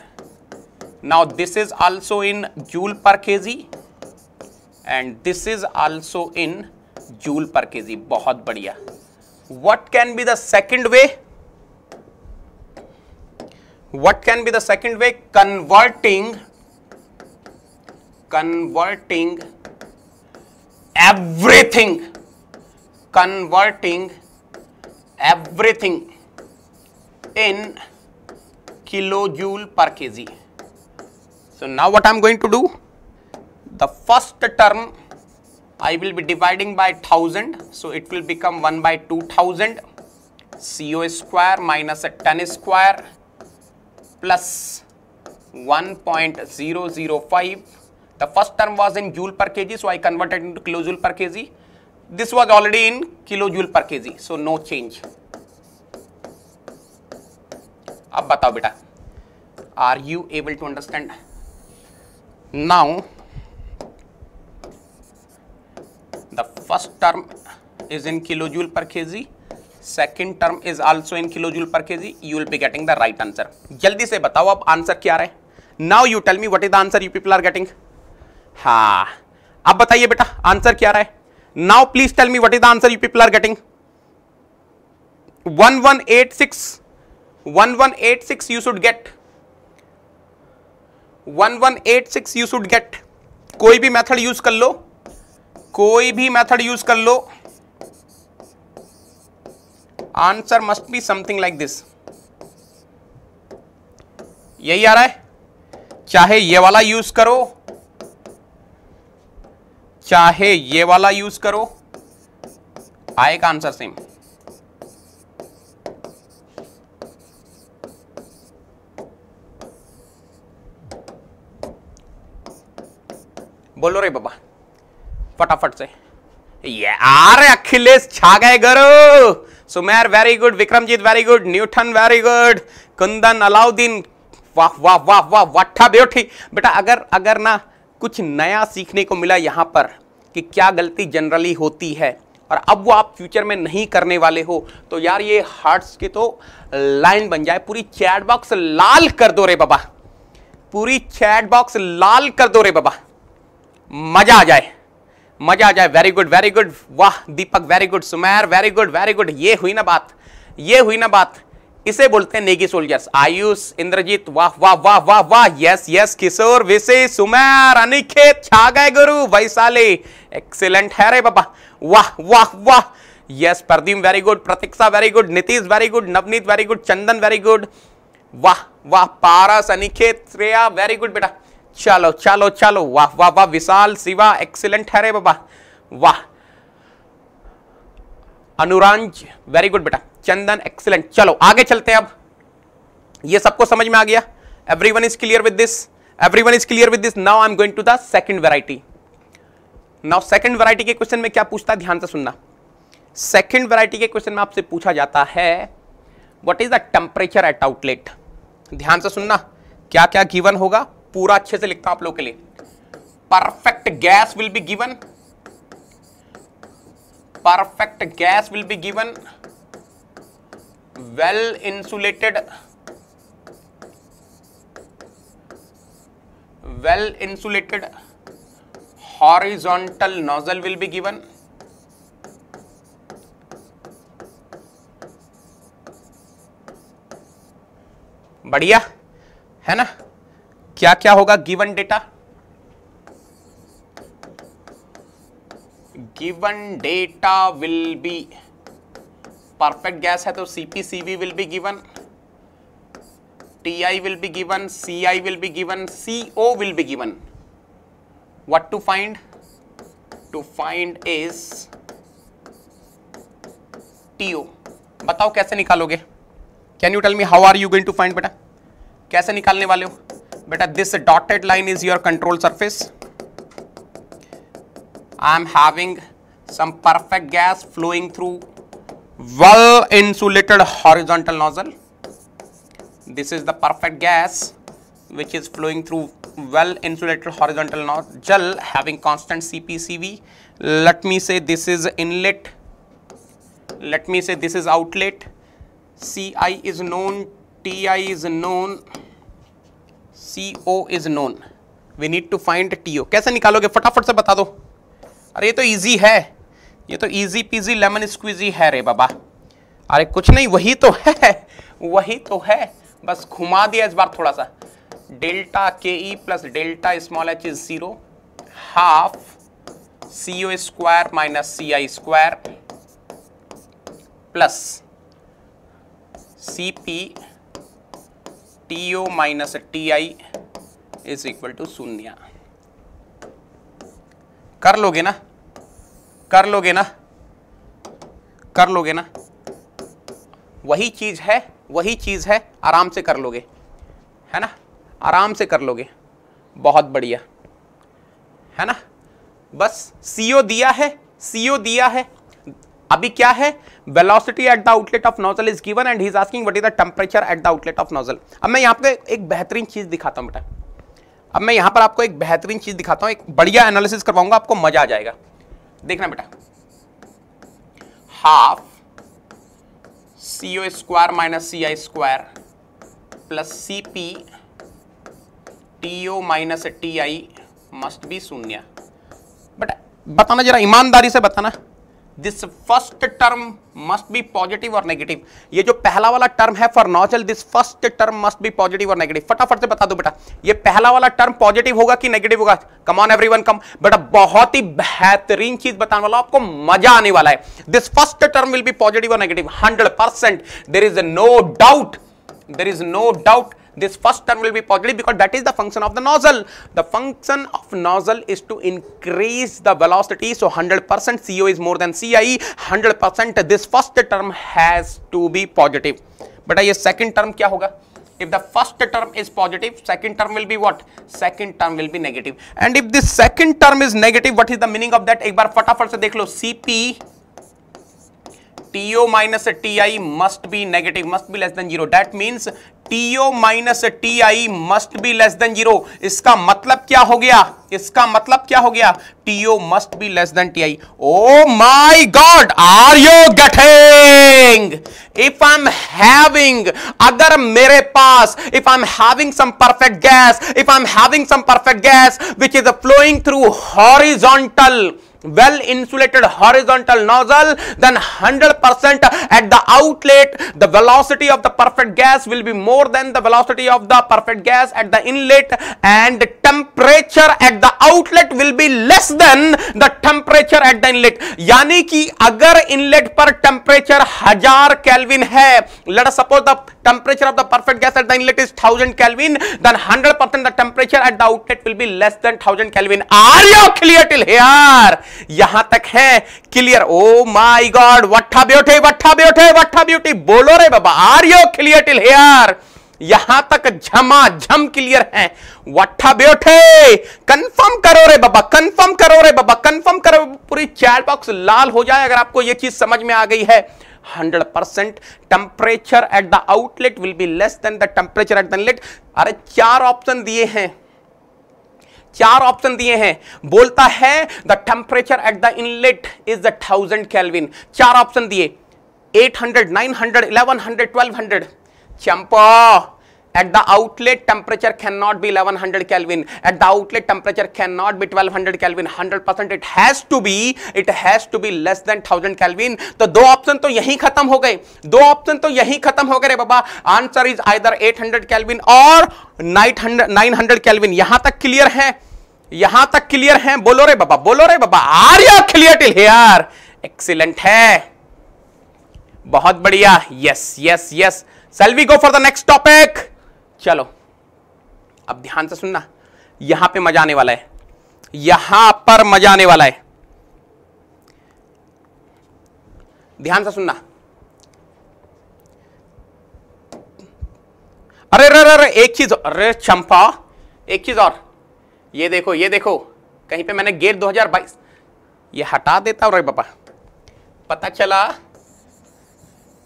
now this is also in joule per K G and this is also in joule per K G बहुत बढ़िया what can be the second way what can be the second way converting converting everything converting everything in kilojoule per kg. So, now what I am going to do? The first term I will be dividing by 1000. So, it will become 1 by 2000 CO square minus a 10 square plus 1.005 The first term was in joule per kg, so I converted into kilojoule per kg. This was already in kilojoule per kg, so no change. अब बताओ बेटा are you able to understand now the first term is in kilojoule per kg second term is also in kilojoule per kg you will be getting the right answer jaldi se batao ab answer kya aa raha hai now you tell me what is the answer you people are getting हाँ अब बताइए बेटा answer क्या रहा है now please tell me what is the answer you people are getting one one eight six one one eight six you should get one one eight six you should get कोई भी method use कर लो कोई भी method use कर लो answer must be something like this यही आ रहा है चाहे ये वाला यूज करो चाहे ये वाला यूज करो आएगा आंसर सेम बोलो रे बाबा फटाफट से ये आर अखिलेश छा गए गरो Sumer very good Vikramjeet very good Newton very good Kundan Alauddin वाह वाह वाह वाह वट्ठा ब्यूटी बेटा अगर अगर ना कुछ नया सीखने को मिला यहाँ पर कि क्या गलती जनरली होती है और अब वो आप फ्यूचर में नहीं करने वाले हो तो यार ये हार्ट्स के तो लाइन बन जाए पूरी चैट बॉक्स लाल कर दो रे बाबा पूरी चैट बॉक्स लाल कर दो रे बाबा मजा आ जाए मजा आ जाए वेरी गुड वेरी गुड वाह Deepak very good Sumair very good very good ये हुई ना बात ये हुई ना बात इसे बोलते हैं नेगी सोल्जर्स आयुष इंद्रजीत वाह वाह वाह वाह वाह यस यस किशोर विशेष सुमेर अनिकेत छा गए गुरु वैशाली एक्सीलेंट है रे बाबा वाह वाह वाह yes Pradeem very good Pratiksha very good Nitish very good Navneet very good Chandan very good वाह वाह पारस अनिकेत श्रेया वेरी गुड बेटा चलो चलो चलो वाह वाह वाह विशाल शिवा एक्सीलेंट है रे बाबा वाह अनुरांज वेरी गुड बेटा चंदन एक्सेलेंट चलो आगे चलते हैं अब ये सबको समझ में आ गया every one is clear with this every one is clear with this now I am going to the second variety now second variety के क्वेश्चन में क्या पूछता है ध्यान से सुनना सेकेंड वेराइटी के क्वेश्चन में आपसे पूछा जाता है what is the temperature at outlet ध्यान से सुनना क्या क्या गिवन होगा पूरा अच्छे से लिखता हूं आप लोग के लिए perfect gas will be given perfect gas will be given well insulated well insulated horizontal nozzle will be given बढ़िया है ना क्या क्या होगा given data given data will be perfect gas है तो C P C V will be given T I will be given C I will be given C O will be given to find to find is T O बताओ कैसे निकालोगे can you tell me how are you going to find बेटा कैसे निकालने वाले हो बेटा this dotted line is your control surface I am having some perfect gas flowing through well insulated horizontal nozzle this is the perfect gas which is flowing through well insulated horizontal nozzle having constant CPCV let me say this is inlet let me say this is outlet CI is known TI is known CO is known we need to find TO कैसे निकालोगे फटाफट से बता दो अरे ये तो easy है ये तो इजी पीजी लेमन स्क्वीजी है रे बाबा अरे कुछ नहीं वही तो है वही तो है बस घुमा दिया इस बार थोड़ा सा delta K E plus delta small H is zero half C O square minus C I square plus C P T O minus T I is equal to शून्य कर लोगे ना कर लोगे ना कर लोगे ना वही चीज़ है वही चीज़ है आराम से कर लोगे है ना आराम से कर लोगे बहुत बढ़िया है ना बस सीओ दिया है सीओ दिया है अभी क्या है velocity at the outlet of nozzle is given and is asking what is the temperature at the outlet of nozzle अब मैं यहां पे एक बेहतरीन चीज़ दिखाता हूं बेटा अब मैं यहां पर आपको एक बेहतरीन चीज़ दिखाता हूं एक बढ़िया एनालिसिस करवाऊंगा आपको मजा आ जाएगा देखना बेटा half CO square minus C I square plus C P T O minus T I must be शून्य बेटा बताना जरा ईमानदारी से बताना this first term must be positive और नेगेटिव ये जो पहला वाला टर्म है for nozzle this first term must be positive और नेगेटिव फटाफट से बता दो बेटा ये पहला वाला टर्म पॉजिटिव होगा कि नेगेटिव होगा कम ऑन एवरीवन कम बेटा बहुत ही बेहतरीन चीज बताने वाला आपको मजा आने वाला है this first term will be positive और negative hundred percent there is no doubt there is no doubt this first term will be positive because that is the function of the nozzle. The function of nozzle is to increase the velocity. So 100% CO is more than CIE, 100% this first term has to be positive. But ये second term क्या होगा? if the first term is positive second term will be what second term will be negative and if the second term is negative what is the meaning of that ek bar fatafat se dekh lo cp to minus ti must be negative must be less than zero that means T O minus T I must be less than zero इसका मतलब क्या हो गया इसका मतलब क्या हो गया T O must be less than T I oh my god are you getting if I am having अगर मेरे पास if I am having some perfect gas if I am having some perfect gas which is flowing through horizontal well insulated horizontal nozzle then 100% at the outlet the velocity of the perfect gas will be more than the velocity of the perfect gas at the inlet and the temperature at the outlet will be less than the temperature at the inlet यानी कि अगर per पर temperature हजार kelvin है us suppose the temperature of the perfect gas at the inlet is 1000 Kelvin, then 100% the temperature at the outlet will be less than 1000 Kelvin. Are you clear till here? यहां तक है clear oh my god what a beauty what a beauty what a beauty बोलो रे बाबा are you clear till here यहां तक झमा झम clear है वट्ठा ब्यूटे कंफर्म करो रे बाबा कंफर्म करो रे बाबा कंफर्म करो पूरी चैट बॉक्स लाल हो जाए अगर आपको यह चीज समझ में आ गई है 100% temperature at the outlet will be less than the temperature at the inlet अरे चार ऑप्शन दिए हैं चार ऑप्शन दिए हैं बोलता है the temperature at the inlet is the thousand kelvin चार ऑप्शन दिए 800, 900, 1100, 1200 चंपा at the outlet temperature cannot be 1100 kelvin at the outlet temperature cannot be 1200 kelvin 100% it has to be it has to be less than 1000 kelvin तो दो option तो यहीं खत्म हो गए दो ऑप्शन तो यहीं खत्म हो गए रे बाबा आंसर इज आइदर 800 kelvin और 900 900 kelvin यहां तक क्लियर है यहां तक क्लियर है बोलो रे बाबा बोलो रे बाबा are you clear till here excellent है बहुत बढ़िया yes yes yes Selvi go for the next topic चलो अब ध्यान से सुनना यहां पे मजा आने वाला है यहां पर मजा आने वाला है ध्यान से सुनना अरे अरे अरे एक चीज अरे चंपा एक चीज और ये देखो ये देखो कहीं पे मैंने गेट 2022 ये हटा देता हूं रे पापा पता चला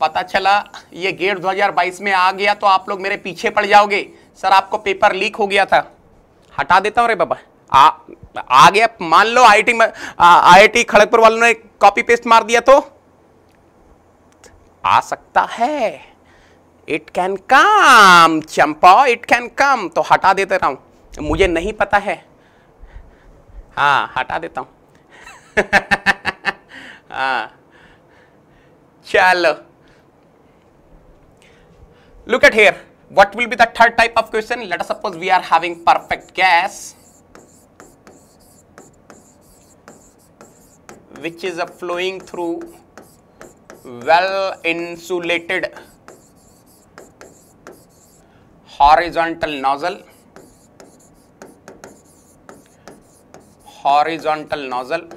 पता चला ये गेट 2022 में आ गया तो आप लोग मेरे पीछे पड़ जाओगे सर आपको पेपर लीक हो गया था हटा देता हूँ रे बाबा आ, आ गया मान लो आई आई आई खड़गपुर वालों ने कॉपी पेस्ट मार दिया तो आ सकता है it can come Champa it can come तो हटा देते रहा मुझे नहीं पता है हाँ हटा देता हूं (laughs) हाँ चलो Look at here. What will be the third type of question? Let us suppose we are having perfect gas, which is flowing through well insulated horizontal nozzle horizontal nozzle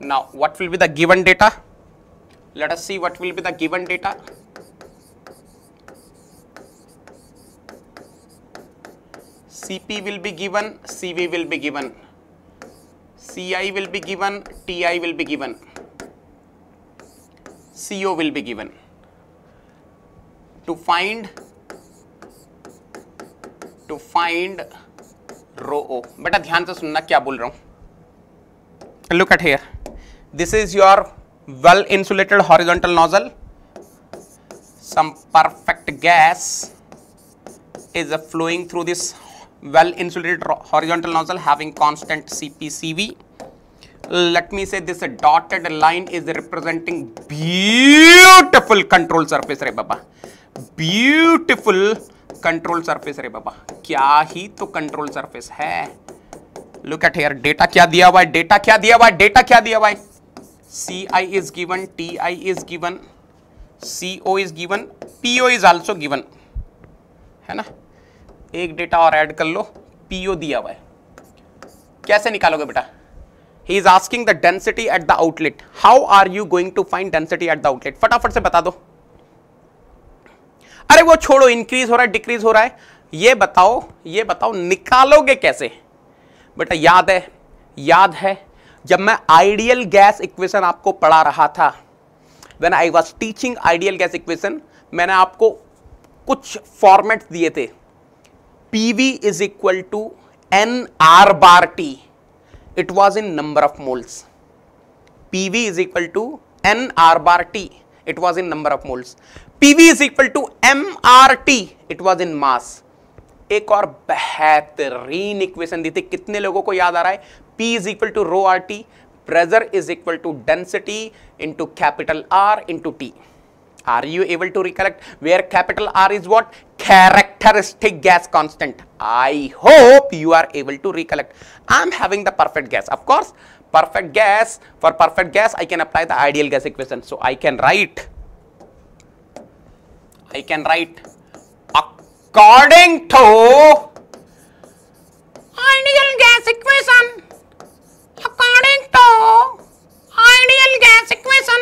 now what will be the given data let us see what will be the given data cp will be given cv will be given ci will be given ti will be given co will be given to find to find row o beta dhyan se sunna kya bol raha hu look at here this is your well insulated horizontal nozzle some perfect gas is flowing through this well insulated horizontal nozzle having constant CPCV. Let me say this dotted line is representing beautiful control surface रे बाबा beautiful control surface रे बाबा क्या ही तो control surface है look at here data क्या दिया हुआ है data क्या दिया हुआ है data क्या दिया हुआ है C I is T I is given C O is given P O is also given है ना एक डेटा और ऐड कर लो पी ओ दिया हुआ है कैसे निकालोगे बेटा he is asking the density at the outlet how are you going to find density at the outlet फटाफट से बता दो अरे वो छोड़ो इंक्रीज हो रहा है डिक्रीज हो रहा है ये बताओ ये बताओ निकालोगे कैसे बेटा याद है याद है जब मैं आइडियल गैस इक्वेशन आपको पढ़ा रहा था when I was teaching ideal gas equation मैंने आपको कुछ फॉर्मेट दिए थे P V is equal to N R bar T it was in number of moles P V is equal to N R bar T number of moles P V is equal to M R T it was in mass एक और बेहतरीन equation दी थी कितने लोगों को याद आ रहा है P is equal to rho RT, pressure is equal to density into capital R into T. Are you able to recollect where capital R is what? Characteristic gas constant. I hope you are able to recollect. I am having the perfect gas. Of course, perfect gas, for perfect gas, I can apply the ideal gas equation. So, I can write, I can write according to ideal gas equation According to ideal gas equation,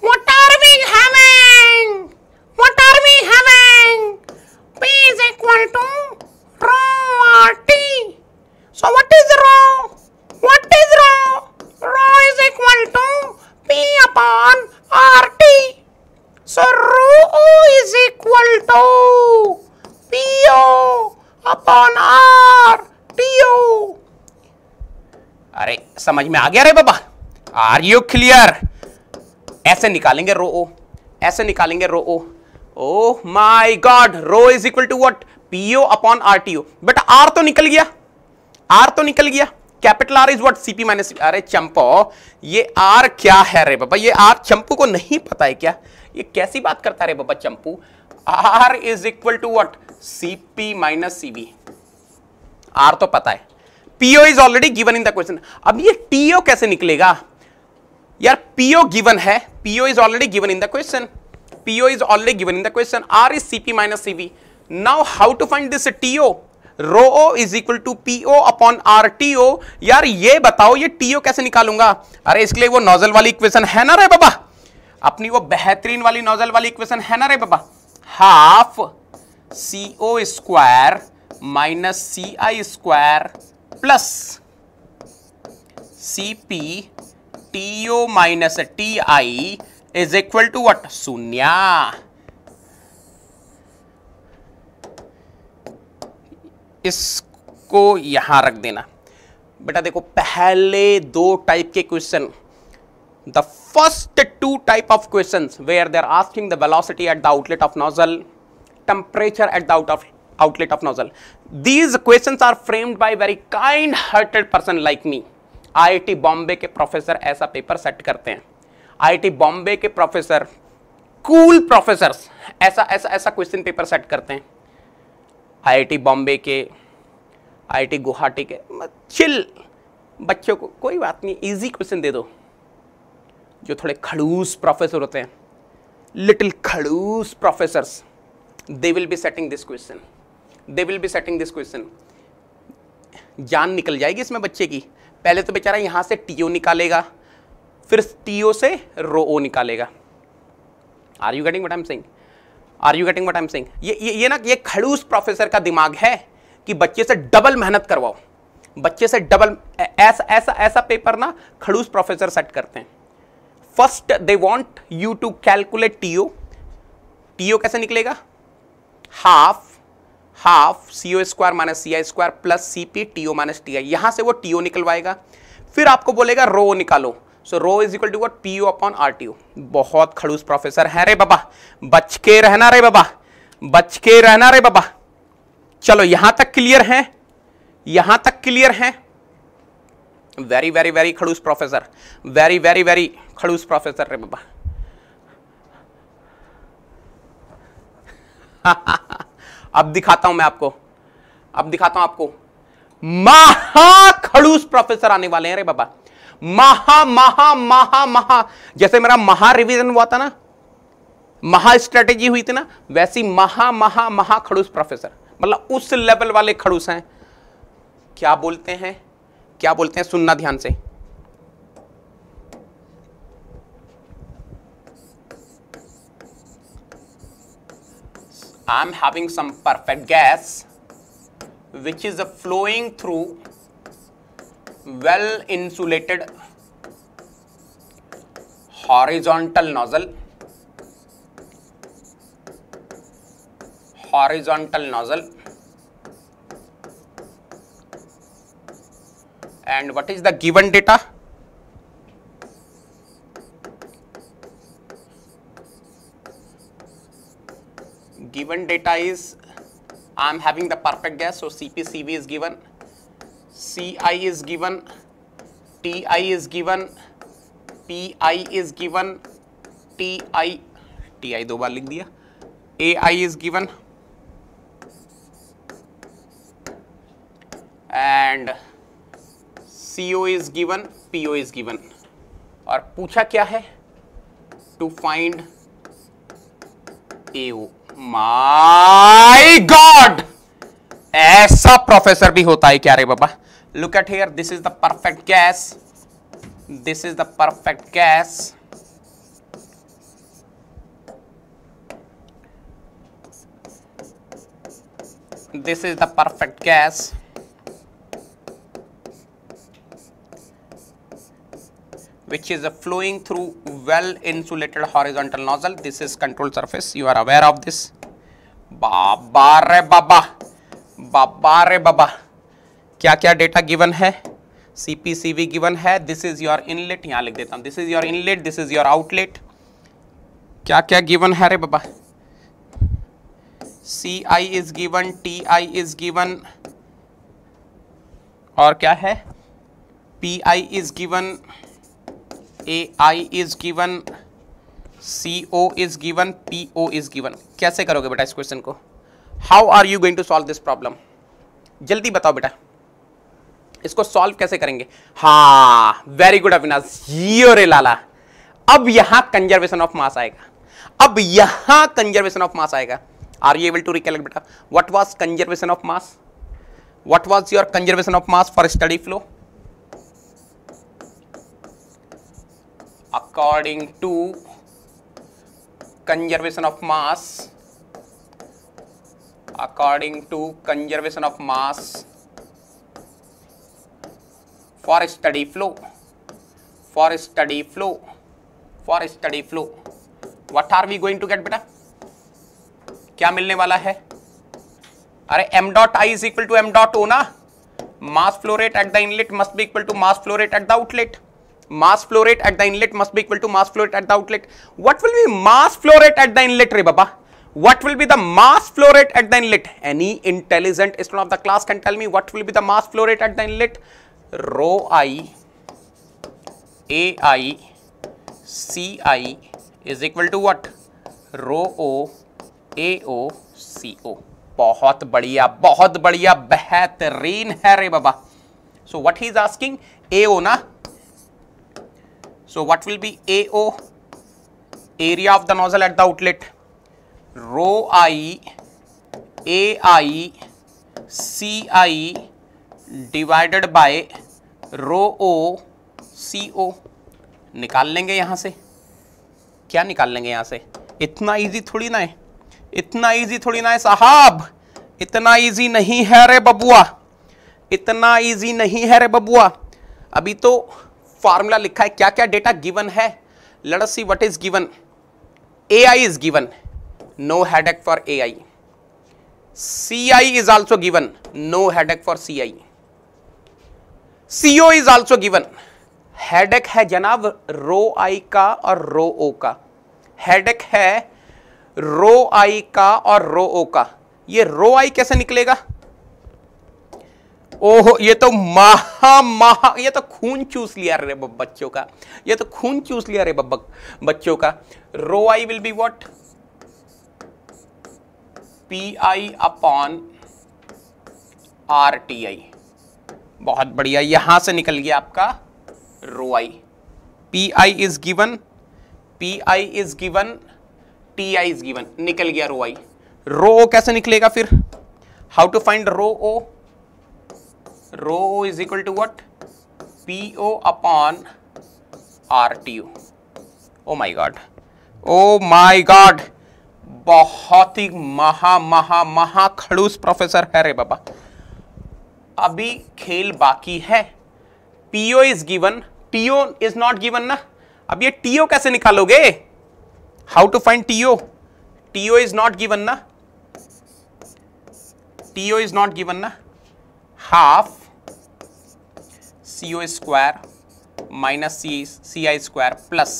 what are we having? What are we having? P is equal to rho RT. So what is rho? What is rho? Rho is equal to P upon RT. So rho o is equal to PO upon RTO. अरे समझ में आ गया रे बाबा are you clear ऐसे निकालेंगे rho O ऐसे निकालेंगे rho O oh my god rho is equal to what P O upon R T O but R तो निकल गया आर तो निकल गया capital R is what C P minus अरे चंपो ये आर क्या है रे बाबा ये आर चंपू को नहीं पता है क्या ये कैसी बात करता है रे बाबा Champu R is equal to what C P minus C B R तो पता है PO is already given in the question अब ये टीओ कैसे निकलेगा यार पीओ गिवन है PO is already given in the question P O is already given in the question R is C P minus C V now how to find this T O rho O is equal to P O upon R O यार ये बताओ ये TO कैसे निकालूंगा अरे इसके लिए वो नोजल वाली इक्वेशन है ना रे बाबा अपनी वो बेहतरीन वाली नोजल वाली इक्वेशन है ना रे बाबा half CO square minus C I square plus C P T O minus T I is equal to what शून्य इसको यहां रख देना बेटा देखो पहले दो टाइप के question the first two type of question they are there asking the velocity at the outlet of nozzle temperature at the out of outlet of nozzle these question are framed by very kind hearted person like me T Bombay के professor ऐसा paper set करते हैं T Bombay के professor cool professor ऐसा ऐसा ऐसा question paper set करते हैं टी बॉम्बे के टी गुवाहाटी के चिल बच्चों को कोई बात नहीं इजी क्वेश्चन दे दो जो थोड़े खड़ूस प्रोफेसर होते हैं लिटिल खड़ूस professors they will be setting this question they will be setting this question जान निकल जाएगी इसमें बच्चे की पहले तो बेचारा यहां से टी ओ निकालेगा फिर टीओ से रो ओ निकालेगा are you getting what M Singh are you getting what M Singh ये ये ये ना ये खड़ूस प्रोफेसर का दिमाग है कि बच्चे से डबल मेहनत करवाओ बच्चे से डबल ऐसा ऐसा ऐसा पेपर ना खड़ूस प्रोफेसर सेट करते हैं first they want you to calculate T O T O कैसे निकलेगा half half C O square minus C I square plus C P T O minus T I यहाँ से वो टी ओ निकलवाएगा फिर आपको बोलेगा रो निकालो so rho is equal to what P O upon R T O बहुत खड़ूस professor है रे बाबा बच के रहना रे बाबा बच के रहना रे बाबा चलो यहां तक क्लियर है यहां तक क्लियर है वेरी वेरी वेरी खड़ूस प्रोफेसर वेरी वेरी वेरी खड़ूस प्रोफेसर रे बाबा (laughs) अब दिखाता हूं मैं आपको अब दिखाता हूं आपको महा खड़ूस प्रोफेसर आने वाले हैं रे बाबा महा महा महा महा जैसे मेरा महा रिवीजन हुआ था ना महा स्ट्रेटेजी हुई थी ना वैसी महा महा महा खड़ूस प्रोफेसर मतलब उस लेवल वाले खड़ूस हैं क्या बोलते हैं क्या बोलते हैं सुनना ध्यान से I'm having some perfect gas which is flowing through well insulated horizontal nozzle horizontal nozzle and what is the given data given data is I am having the perfect gas. So, CpCv is given, Ci is given, Ti is given, Pi is given, Ti, Ti do bar likh diya Ai is given and CO is given, PO is given. और पूछा क्या है to find AO. My god ऐसा professor भी होता है क्या रे बाबा look at here this is the perfect gas this is the perfect gas this is the perfect gas which is a flowing through well insulated horizontal nozzle. This is control surface. You are aware of this. Baba re baba. Baba re baba. kya kya data given hai C P C V given है this is your inlet यहाँ लिख देता हूँ this is your inlet this is kya outlet क्या क्या given है रे बाबा सी I is given और क्या है P I is given A I is given C O is given P O is given कैसे करोगे बेटा इस क्वेश्चन को how are you going to solve this problem जल्दी बताओ बेटा इसको सॉल्व कैसे करेंगे हा वेरी गुड अविनाश योरे रे लाला अब यहां कंजर्वेशन ऑफ मास आएगा अब यहां कंजर्वेशन ऑफ मास आएगा are you able to recollect बेटा what was conservation of mass what was your conservation of mass for steady flow according to conservation of mass according to conservation of mass for steady flow for steady flow for steady flow what are we going to get beta क्या मिलने वाला है अरे m dot i is equal to m dot o ना mass flow rate at the inlet must be equal to mass flow rate at the outlet mass flow rate at the inlet must be equal to mass flow rate at the outlet what will be mass flow rate at the inlet re baba what will be the mass flow rate at the inlet any intelligent student of the class can tell me what will be the mass flow rate at the inlet rho i ai ci is equal to what rho o ao co बहुत बढ़िया बहुत बढ़िया बेहतरीन है रे बाबा so what he is asking A O ना So what will be AO, area of the nozzle at the outlet, rho i, AI, CI divided by rho O, CO. निकाल लेंगे यहाँ से क्या निकाल लेंगे यहाँ से इतना इजी थोड़ी ना है इतना इजी थोड़ी ना है साहब इतना इजी नहीं है रे बबुआ इतना इजी नहीं है रे बबुआ अभी तो फॉर्मूला लिखा है क्या क्या डेटा गिवन है let us see what is given A I is given no headache for A I C I is also given no headache for C I C O is also given headache है जनाब रो आई का और रो ओ का headache है रो आई का और रो ओ का ये रो आई कैसे निकलेगा ओहो ये तो महा महा ये तो खून चूस लिया रे बच्चों का ये तो खून चूस लिया रे बच्चों का rho I will be what P I upon R T I बहुत बढ़िया यहां से निकल गया आपका rho I P I is given P I is given T I is given निकल गया रो आई रो ओ कैसे निकलेगा फिर how to find rho O rho O is equal to what P O upon R T O oh my god oh my god बहुत ही महा महा महा खड़ूस प्रोफेसर है रे बाबा अभी खेल बाकी है PO is given TO is not given ना अब ये टीओ कैसे निकालोगे how to find TO TO is not given ना टीओ इज नॉट गिवन ना half C O square minus C C I square plus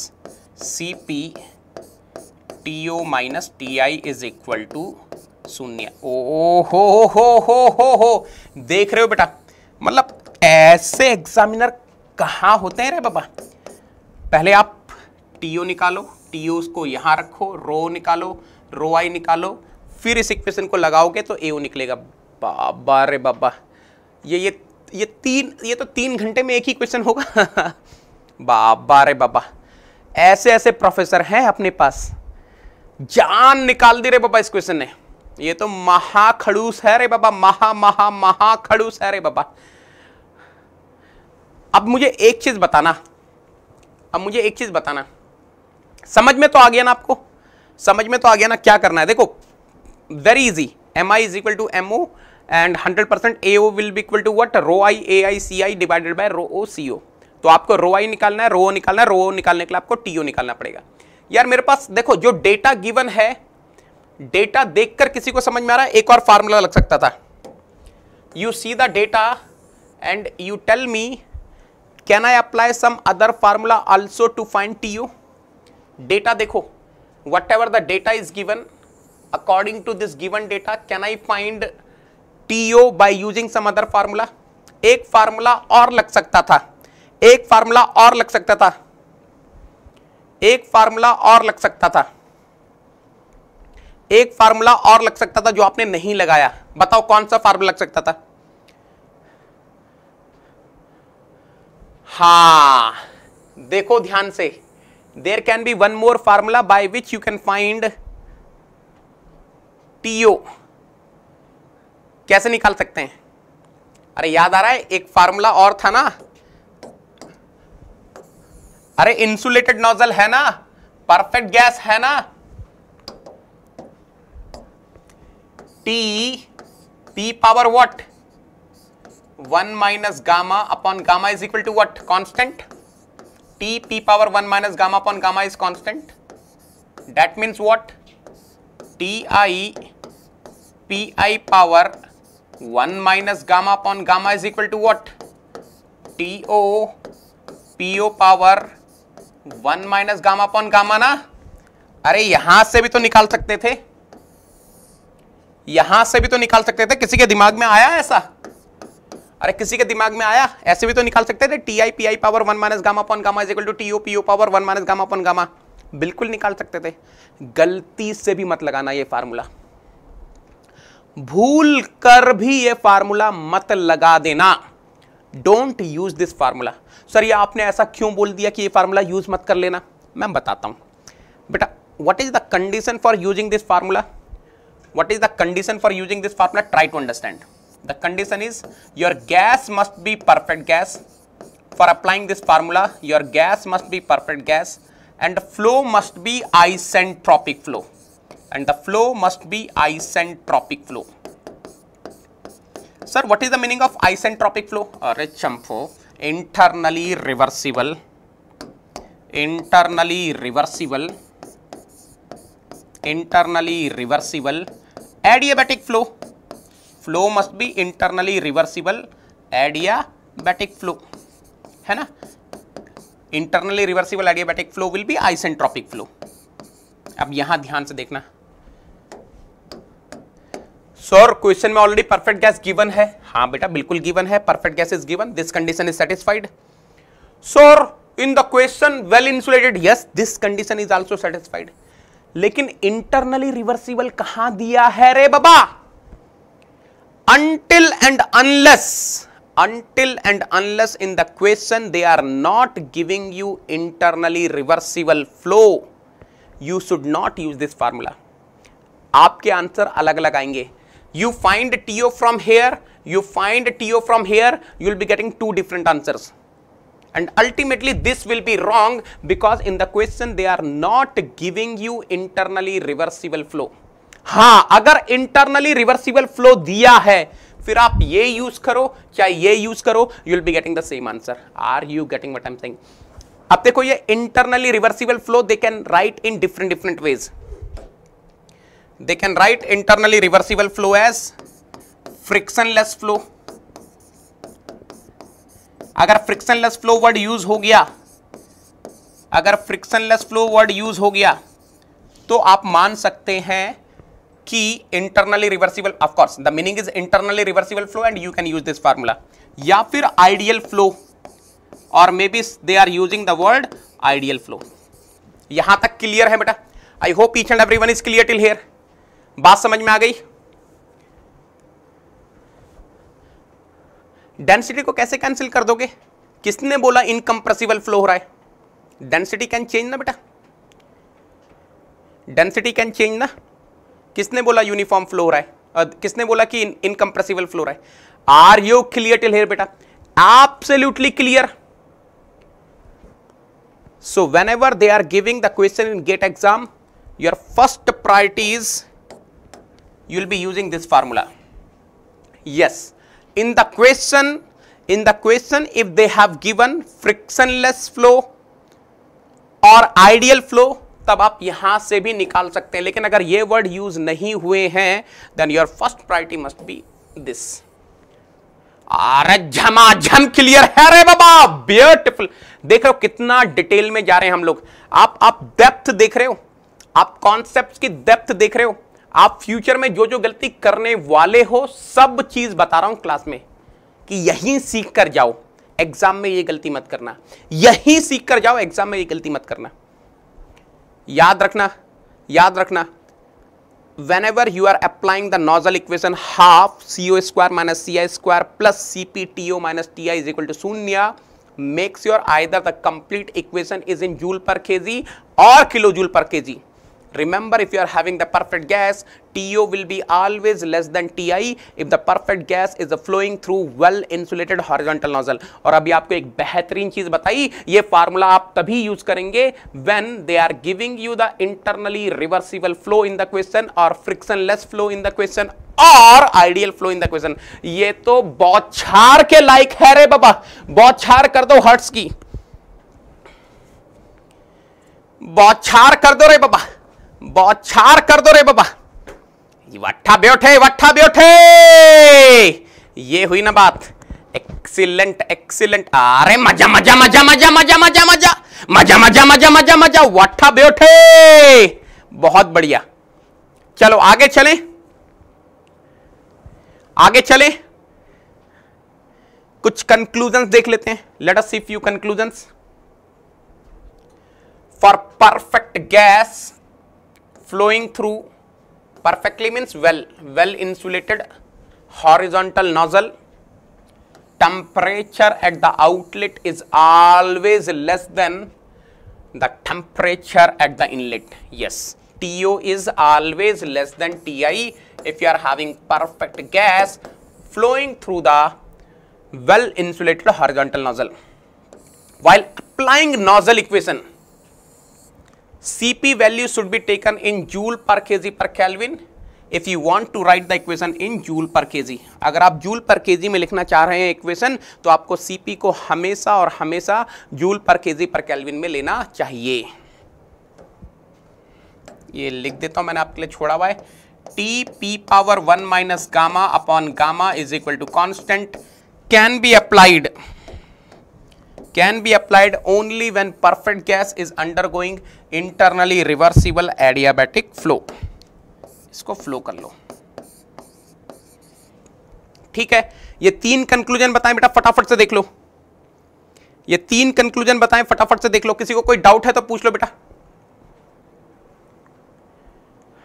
C P T O minus T I is equal to शून्य ओ हो हो हो हो हो देख रहे हो बेटा मतलब ऐसे एग्जामिनर कहाँ होते हैं रे बाबा पहले आप टी ओ निकालो टी ओ उसको यहाँ रखो रो निकालो रो आई निकालो फिर इस इक्वेशन को लगाओगे तो ए ओ निकलेगा बाबा रे बाबा ये ये ये तीन ये तो तीन घंटे में एक ही क्वेश्चन होगा (laughs) बाबा रे बाबा ऐसे ऐसे प्रोफेसर हैं अपने पास जान निकाल दी रे बाबा इस क्वेश्चन ने ये तो महा खड़ूस है रे बाबा महा महा महा खड़ूस है रे बाबा अब मुझे एक चीज बताना अब मुझे एक चीज बताना समझ में तो आ गया ना आपको समझ में तो आ गया ना क्या करना है देखो very easy M I is equal to M O and 100 percent A O will be equal to what rho I A I C I divided by rho O C O तो आपको रो आई निकालना है रो ओ निकालना है रो ओ निकालने के लिए आपको टी ओ निकालना पड़ेगा यार मेरे पास देखो जो डेटा गिवन है डेटा देखकर किसी को समझ में आ रहा है एक और फार्मूला लग सकता था you see the data and you tell me can I apply some other formula also to find T you data देखो what ever the data is given according to this given data can I find TO by using some other formula एक formula और लग सकता था एक formula और लग सकता था एक फार्मूला और लग सकता था एक फार्मूला और लग सकता था जो आपने नहीं लगाया बताओ कौन सा फार्मूला लग सकता था हा देखो ध्यान से there can be one more formula by which you can find TO कैसे निकाल सकते हैं अरे याद आ रहा है एक फार्मूला और था ना अरे इंसुलेटेड नोजल है ना परफेक्ट गैस है ना T P power what one minus gamma upon gamma is equal to what constant T P power one minus gamma upon gamma is constant what T I P I power one minus gamma upon gamma is equal to what TO PO power one minus gamma upon gamma ना अरे यहां से भी तो निकाल सकते थे यहां से भी तो निकाल सकते थे किसी के दिमाग में आया ऐसा अरे किसी के दिमाग में आया ऐसे भी तो निकाल सकते थे T I P I power one minus gamma upon gamma is equal to TO PO power one minus gamma upon gamma बिल्कुल निकाल सकते थे गलती से भी मत लगाना ये फार्मूला भूल कर भी ये फार्मूला मत लगा देना don't use this formula sir ये आपने ऐसा क्यों बोल दिया कि ये फार्मूला यूज मत कर लेना मैं बताता हूं बेटा what is the condition for using this formula what is the condition for using this formula try to understand the condition is your gas must be perfect gas for applying this formula your gas must be perfect gas and flow must be isentropic flow and the flow must be isentropic flow. Sir, what is the meaning of isentropic flow? champo internally reversible, internally reversible, internally reversible, adiabatic flow. Flow must be internally reversible, adiabatic flow. hai na internally reversible adiabatic flow will be isentropic flow ab yahan dhyan se dekhna sir question में already perfect gas given है हाँ बेटा बिल्कुल given है perfect gas is given this condition is satisfied sir in the question well insulated yes this condition is also satisfied लेकिन internally reversible कहां दिया है रे बाबा until and unless until and unless in the question they are not giving you internally reversible flow you should not use this formula आपके answer अलग अलग आएंगे you find TO from here, you find TO from here, you will be getting two different answers. And ultimately this will be wrong because in the question they are not giving you internally reversible flow. हाँ अगर internally reversible flow दिया है फिर आप ये use करो चाहे ये यूज करो you will be getting the same answer are you getting what am saying अब देखो ये internally reversible flow they can write in different different ways they can write internally reversible flow as frictionless flow अगर less flow word use हो गया अगर less flow word use हो गया तो आप मान सकते हैं कि internally reversible of course the meaning is internally reversible flow and you can use this formula या फिर आइडियल फ्लो और maybe they are using the word ideal flow यहां तक क्लियर है बेटा I hope each and every one is clear till here बात समझ में आ गई डेंसिटी को कैसे कैंसिल कर दोगे किसने बोला इनकम्प्रेसिबल फ्लो हो रहा है डेंसिटी कैन चेंज ना बेटा डेंसिटी कैन चेंज ना किसने बोला यूनिफॉर्म फ्लो हो रहा है और किसने बोला कि इनकम्प्रेसिबल फ्लो रहा है are you clear till here बेटा absolutely clear so whenever they are giving the question in GATE exam your first priority is you will be using this formula yes in the question in the question if they have given frictionless flow और ideal flow तब आप यहां से भी निकाल सकते हैं लेकिन अगर ये वर्ड यूज नहीं हुए हैं then your first priority must be this अरे झमाझम क्लियर है रे बाबा ब्यूटिफुल देख रहे हो कितना डिटेल में जा रहे हैं हम लोग आप आप डेप्थ देख रहे हो आप कॉन्सेप्ट की डेप्थ देख रहे हो आप फ्यूचर में जो जो गलती करने वाले हो सब चीज़ बता रहा हूं क्लास में कि यहीं सीख कर जाओ एग्जाम में ये गलती मत करना यहीं सीख कर जाओ एग्जाम में ये गलती मत करना याद रखना याद रखना when ever you are applying the nozzle equation half CO square minus C I square plus C P T O minus T I is equal to शून्य makes your either the complete equation is in joule per K G और kilo joule per K G remember if you are having the perfect gas TO will be always less than TI if the perfect gas is flowing through well insulated horizontal nozzle aur abhi aapko ek behtareen cheez batayi ye formula aap tabhi use karenge when they are giving you the internally reversible flow in the question or frictionless flow in the question और ideal flow in the question ये तो बहुत छार के like है रे बाबा बहुत छार कर दो हर्ट्स की बहुत छार कर दो रे बाबा बौछार कर दो रे बाबा वट्ठा बैठे वट्ठा बैठे ये हुई ना बात एक्सीलेंट एक्सीलेंट अरे मजा मजा मजा मजा मजा मजा मजा मजा मजा मजा मजा मजा वट्ठा बैठे बहुत बढ़िया चलो आगे चले आगे चले कुछ कंक्लूजन देख लेते हैं let us see few conclusion for perfect gas flowing through perfectly means well, well insulated horizontal nozzle. Temperature at the outlet is always less than the temperature at the inlet. Yes, TO is always less than TI if you are having perfect gas flowing through the well insulated horizontal nozzle. While applying nozzle equation, CP value should be taken in joule per kg per Kelvin. If you want to write the equation in joule per kg अगर आप joule per KG में लिखना चाह रहे हैं equation तो आपको CP को हमेशा और हमेशा joule per kg per kelvin में लेना चाहिए ये लिख देता हूं मैंने आपके लिए छोड़ा हुआ है T P power one minus gamma upon gamma is equal to constant can be applied be applied only when perfect gas is undergoing internally reversible adiabatic flow इसको फ्लो कर लो ठीक है ये तीन कंक्लूजन बताएं बेटा फटाफट से देख लो ये तीन कंक्लूजन बताएं फटाफट से देख लो किसी को कोई डाउट है तो पूछ लो बेटा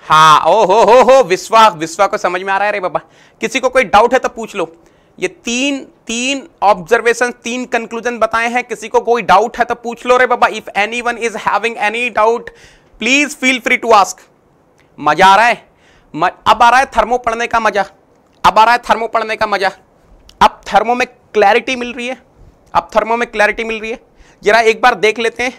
हाँ ओ हो हो हो विश्वा विश्वा को समझ में आ रहा है रे बाबा किसी को कोई डाउट है तो पूछ लो ये तीन तीन ऑब्जर्वेशन तीन कंक्लूजन बताए हैं किसी को कोई डाउट है तो पूछ लो रे बाबा if anyone is having any doubt please feel free to ask मजा आ रहा है म, अब आ रहा है थर्मो पढ़ने का मजा अब आ रहा है थर्मो पढ़ने का मजा अब थर्मो में क्लैरिटी मिल रही है अब थर्मो में क्लैरिटी मिल रही है जरा एक बार देख लेते हैं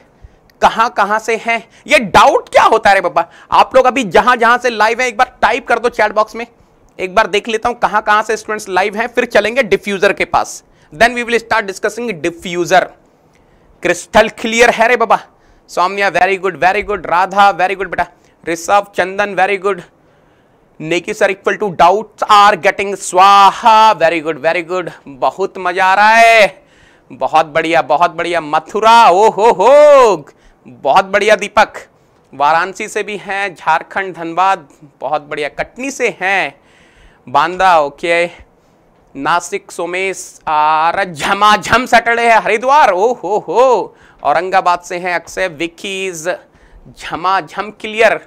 कहां कहां से हैं ये डाउट क्या होता है रे बाबा आप लोग अभी जहां जहां से लाइव है एक बार टाइप कर दो चैट बॉक्स में एक बार देख लेता हूं कहां कहां से स्टूडेंट्स लाइव हैं फिर चलेंगे डिफ्यूजर के पास then we will start discussing diffuser crystal clear है रे बाबा Saumya very good very good Radha very good बेटा Rishabh Chandan very good Neki sir equal to doubt are getting स्वाहा वेरी गुड वेरी गुड बहुत मजा आ रहा है बहुत बढ़िया बहुत बढ़िया मथुरा ओ हो हो बहुत बढ़िया दीपक वाराणसी से भी हैं झारखंड धनबाद बहुत बढ़िया कटनी से हैं बांदा ओके नासिक सोमेश झमाझम सैटरडे है हरिद्वार ओ हो हो औरंगाबाद से हैं अक्षय विकीज झमाझम क्लियर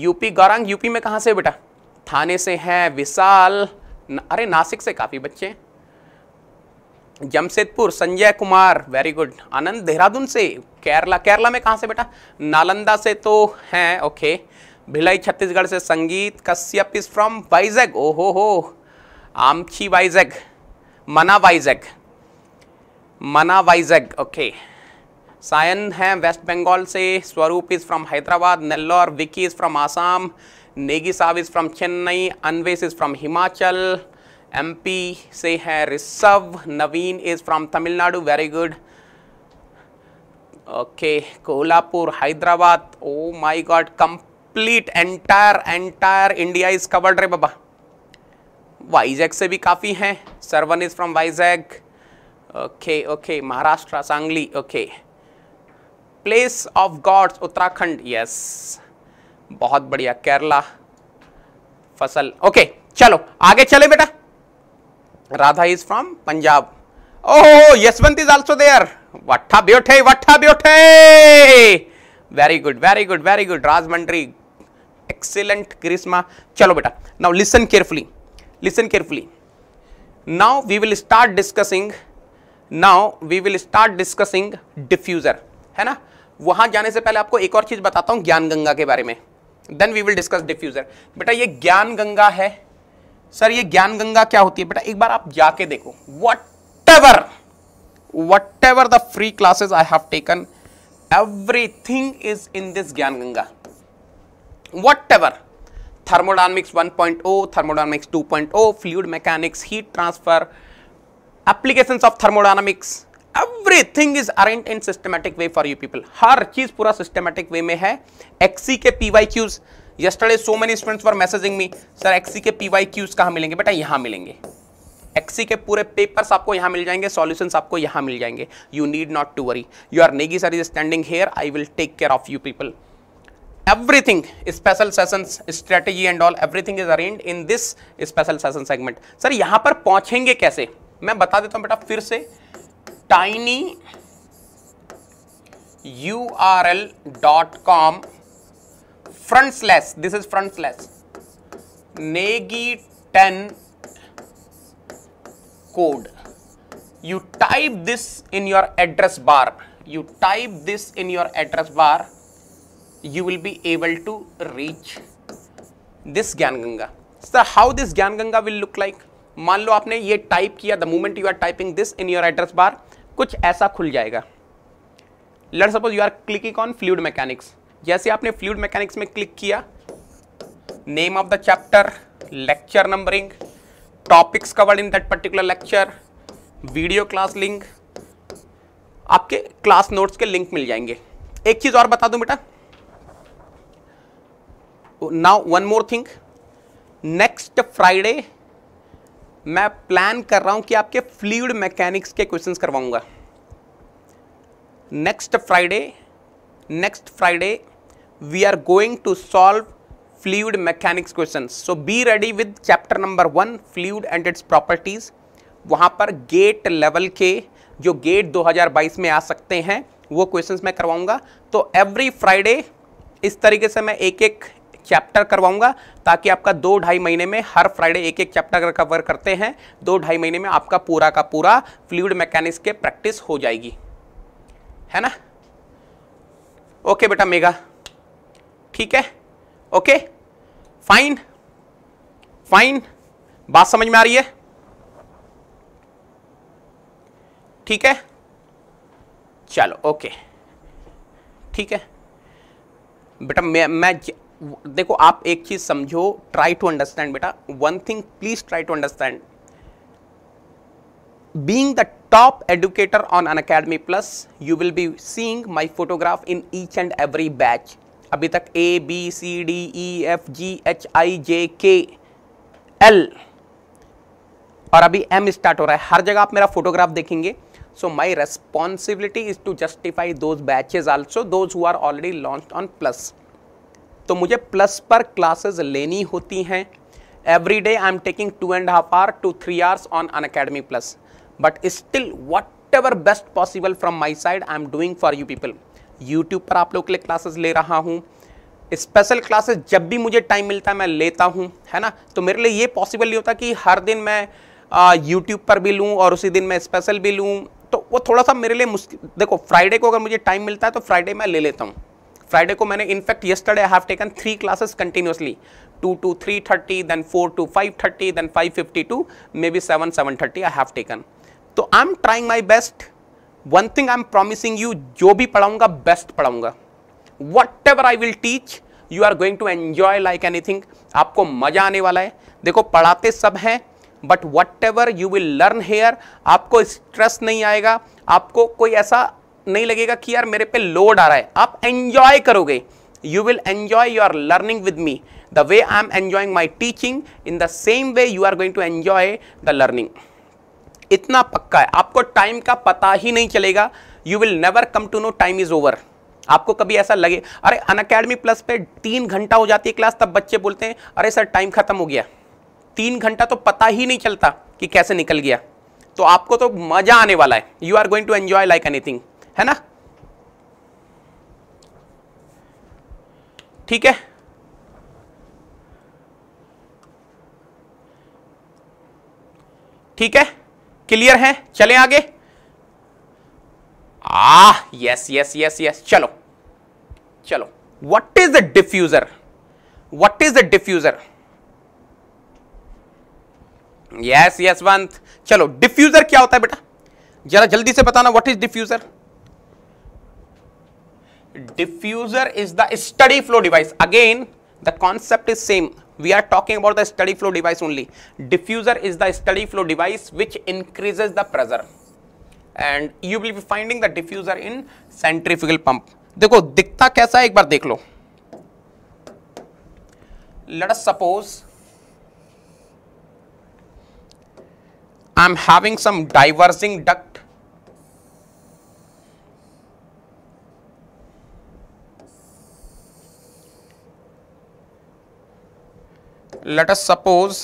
यूपी गौरंग यूपी में कहाँ से बेटा थाने से हैं विशाल न, अरे नासिक से काफ़ी बच्चे जमशेदपुर संजय कुमार वेरी गुड आनंद देहरादून से केरला केरला में कहाँ से बेटा नालंदा से तो हैं ओके भिलाई छत्तीसगढ़ से संगीत कश्यप इज फ्रॉम वाइजैग ओ हो हो आमची वाइजैग मना वाइजैग मना वाइजैग ओके सायन है वेस्ट बंगाल से Swaroop is from Hyderabad Nellore Vicky is from Assam Negi साहब is from Chennai Anvesh is from Himachal MP से है Rishav Naveen is from Tamil Nadu very good okay Kolhapur Hyderabad oh my God comp complete entire entire India is covered रे बाबा वाइजैग से भी काफ़ी हैं Saravan is from Vizag okay okay Maharashtra Sangli okay place of God's Uttarakhand yes बहुत बढ़िया केरला फसल ओके okay, चलो आगे चले बेटा Radha is from Punjab oh Yashwant is also there वट्ठा ब्योठे वट्ठा ब्योठे very good very good very good Rajahmundry excellent Karishma चलो बेटा now listen carefully listen carefully now we will start discussing now we will start discussing diffuser है ना वहां जाने से पहले आपको एक और चीज बताता हूं ज्ञान गंगा के बारे में then we will discuss diffuser बेटा ये ज्ञान गंगा है सर ये ज्ञान गंगा क्या होती है बेटा एक बार आप जाके देखो what ever what ever the free classes I have taken everything is in this Gyan Ganga what ever one point whatever two point O fluid mechanics heat transfer application of thermodynamics every everything is arrange in systematic way for you people हर चीज पूरा systematic way में है XE के PYQs yesterday so many students for messaging me sir XE के PYQs कहाँ मिलेंगे बेटा यहाँ मिलेंगे एक्सी के e पूरे पेपर्स आपको यहां मिल जाएंगे सॉल्यूशंस आपको यहां मिल जाएंगे you need not to worry you are Negi sir is standing here I will take care of you people everything special sessions strategy and all everything is arranged in this special session segment sir yahan par pahunchenge kaise main bata deta hu beta fir se tiny url.com front slash this is front slash negi 10 code you type this in your address bar you type this in your address bar you will be able to reach this Gyan Ganga sir how this Gyan Ganga will look like मान लो आपने ये type किया the moment you are typing this in your address bar कुछ ऐसा खुल जाएगा let suppose you are clicking on fluid mechanics जैसे आपने फ्लूड मैकेनिक्स में क्लिक किया name of the chapter lecture numbering topics covered in that particular lecture video class link आपके class notes के लिंक मिल जाएंगे एक चीज़ और बता दूं बेटा now one more thing next Friday मैं प्लान कर रहा हूं कि आपके फ्लूड मैकेनिक्स के क्वेश्चंस करवाऊंगा next Friday next Friday we are going to solve fluid mechanics questions so be ready with chapter number one fluid and its properties वहां पर गेट लेवल के जो गेट 2022 में आ सकते हैं वो क्वेश्चंस मैं करवाऊंगा तो एवरी फ्राइडे इस तरीके से मैं एक एक चैप्टर करवाऊंगा ताकि आपका दो ढाई महीने में हर फ्राइडे एक एक चैप्टर कवर करते हैं दो ढाई महीने में आपका पूरा का पूरा फ्लूड मैकेनिक्स के प्रैक्टिस हो जाएगी है ना ओके बेटा मेगा ठीक है ओके फाइन फाइन बात समझ में आ रही है ठीक है चलो ओके ठीक है बेटा मैं मैं देखो आप एक चीज़ समझो ट्राई टू अंडरस्टैंड बेटा one thing please try to understand being the top educator on Unacademy plus you will be seeing my photograph in each and every batch अभी तक A B C D E F G H I J K L और अभी M start हो रहा है हर जगह आप मेरा फोटोग्राफ देखेंगे so my responsibility is to justify those batches also those who are already launch on plus तो मुझे प्लस पर क्लासेस लेनी होती हैं every day I am taking two and half hour two three hours on Unacademy plus but still whatever best possible from my side I am doing for you people YouTube पर आप लोग के लिए classes ले रहा हूँ special classes जब भी मुझे टाइम मिलता है मैं लेता हूँ है ना तो मेरे लिए ये पॉसिबल नहीं होता कि हर दिन मैं यूट्यूब पर भी लूँ और उसी दिन मैं स्पेशल भी लूँ तो वो थोड़ा सा मेरे लिए मुश्किल देखो फ्राइडे को अगर मुझे टाइम मिलता है तो फ्राइडे मैं ले लेता हूँ फ्राइडे को मैंने in fact yesterday I have taken three classes continuously two to three thirty then four to five thirty then five fifty to may be seven seven thirty I have taken तो I am trying my best one thing I am promising you जो भी पढ़ाऊंगा best पढ़ाऊंगा whatever I will teach you are going to enjoy like anything आपको मजा आने वाला है देखो पढ़ाते सब हैं but whatever you will learn here आपको स्ट्रेस नहीं आएगा आपको कोई ऐसा नहीं लगेगा कि यार मेरे पे लोड आ रहा है आप एंजॉय करोगे you will enjoy your learning with me the way I am enjoying my teaching in the same way you are going to enjoy the learning इतना पक्का है आपको टाइम का पता ही नहीं चलेगा you will never come to know time is over आपको कभी ऐसा लगे अरे अन अकेडमी प्लस पे तीन घंटा हो जाती है क्लास तब बच्चे बोलते हैं अरे सर टाइम खत्म हो गया तीन घंटा तो पता ही नहीं चलता कि कैसे निकल गया तो आपको तो मजा आने वाला है you are going to enjoy like anything है ना ठीक है ठीक है क्लियर है चले आगे आ यस यस यस यस चलो चलो what is the diffuser what is the diffuser yes yes वंत चलो डिफ्यूजर क्या होता है बेटा जरा जल्दी से बताना what is diffuser diffuser is the steady flow device again the concept is same we are talking about the steady flow device only diffuser is the steady flow device which increases the pressure and you will be finding the diffuser in centrifugal pump देखो दिखता कैसा है एक बार देख लो let us suppose I am having some diverging duct let us suppose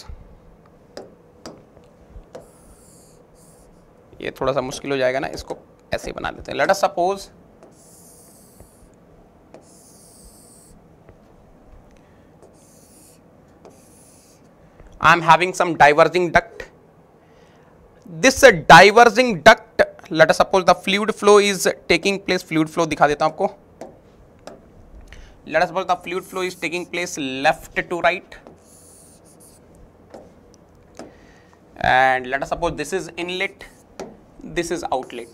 ये थोड़ा सा मुश्किल हो जाएगा ना इसको ऐसे बना देते हैं let us suppose I am having some diverging duct this diverging duct let us suppose the fluid flow is taking place fluid flow दिखा देता हूं आपको let us suppose the fluid flow is taking place left to right and let us suppose this is inlet this is outlet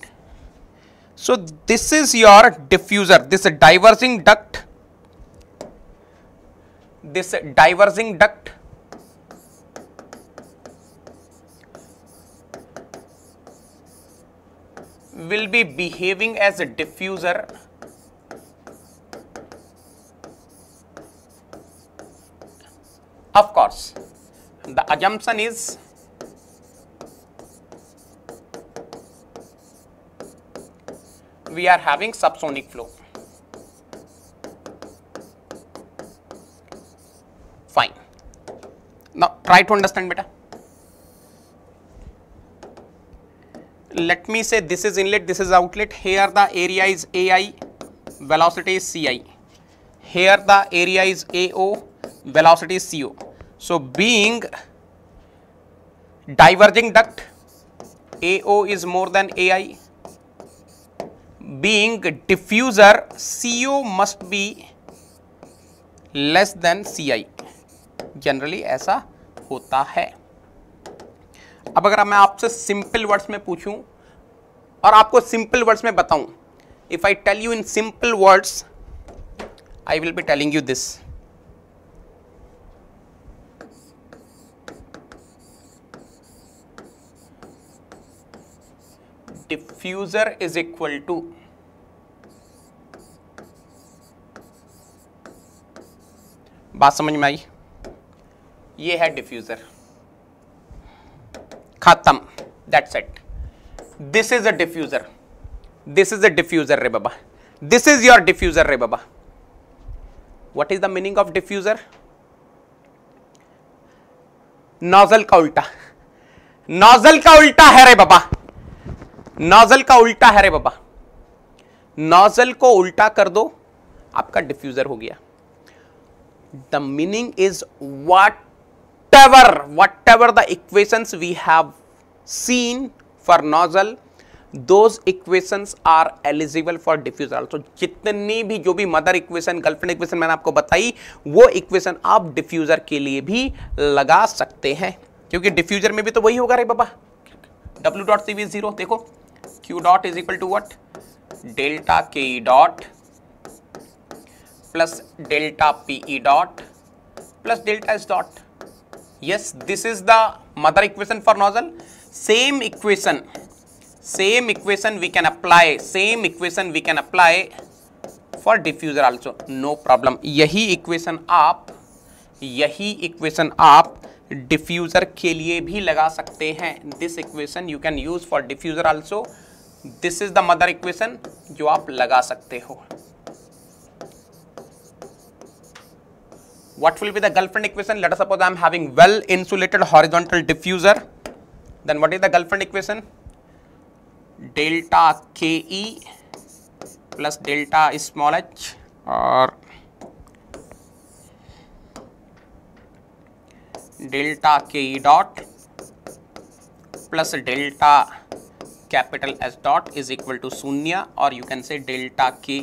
so this is your diffuser this diverging duct this diverging duct will be behaving as a diffuser of course the assumption is we are having subsonic flow. Fine. Now try to understand better. Let me say this is inlet, this is outlet. Here the area is AI, velocity is CI. Here the area is AO, velocity is CO. So being diverging duct AO is more than AI being diffuser CO must be less than CI generally ऐसा होता है अब अगर मैं आपसे simple words में पूछूं और आपको सिंपल वर्ड्स में बताऊं if I tell you in simple words I will be telling you this diffuser is equal to बात समझ में आई ये है डिफ्यूजर खत्म that's it this is a diffuser this is a diffuser रे बाबा दिस इज योर डिफ्यूजर रे बाबा what is the meaning of diffuser nozzle का उल्टा नोजल का उल्टा है रे बाबा नोजल का उल्टा है रे बाबा नोजल को उल्टा कर दो आपका डिफ्यूजर हो गया the meaning is what ever what ever the equations we have seen for nozzle those equations are eligible for diffuser तो जितनी भी जो भी मदर इक्वेशन गर्लफ्रेंड इक्वेशन मैंने आपको बताई वो इक्वेशन आप डिफ्यूजर के लिए भी लगा सकते हैं क्योंकि डिफ्यूजर में भी तो वही होगा रे बाबा W dot C V zero देखो Q dot is equal to what delta K dot plus delta PE dot plus delta S dot. Yes, this is the mother equation for nozzle. Same equation, same equation we can apply, same equation we can apply for diffuser also. No problem. यही equation आप यही equation आप diffuser के लिए भी लगा सकते हैं this equation you can use for diffuser also this is the mother equation जो आप लगा सकते हो What will be the girlfriend equation? Let us suppose I am having well insulated horizontal diffuser. Then what is the girlfriend equation? Delta Ke plus delta small h or delta Ke dot plus delta capital S dot is equal to sunya or you can say delta Ke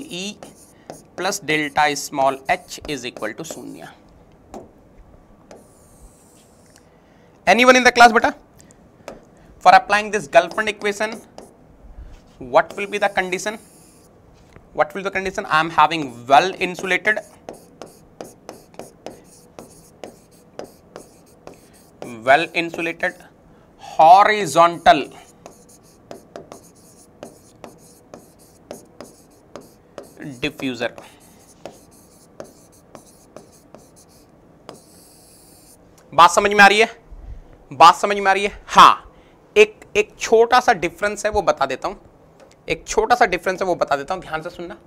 plus delta small h is equal to sunya. Any one in the class बेटा for applying this girlfriend equation what will be the condition what will the condition I am having well insulated well insulated horizontal diffuser बात समझ में आ रही है बात समझ में आ रही है हाँ एक एक छोटा सा डिफरेंस है वो बता देता हूं एक छोटा सा डिफरेंस है वो बता देता हूं ध्यान से सुनना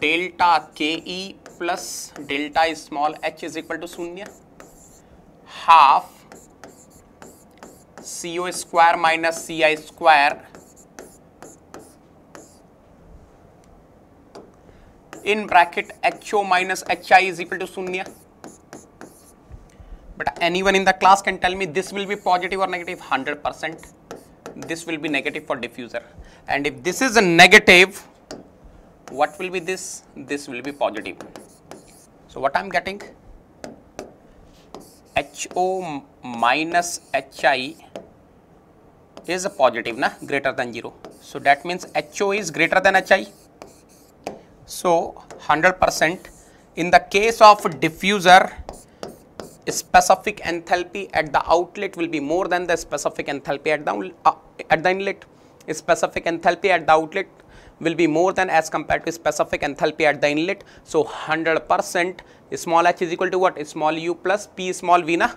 delta K E plus delta small H is equal to शून्य half CO square minus C I square in bracket h O minus H I is equal to शून्य but anyone in the class can tell me this will be positive or negative negative. 100 percent this will be negative for diffuser and if this is a negative what will be this this will be positive so what i'm getting ho minus hi is a positive na greater than 0 so that means ho is greater than hi so 100 percent in the case of diffuser specific enthalpy at the outlet will be more than the specific enthalpy at the, uh, at the inlet. Specific enthalpy at the outlet will be more than as compared to specific enthalpy at the inlet. So, 100 small h is equal to what? Small u plus p small v na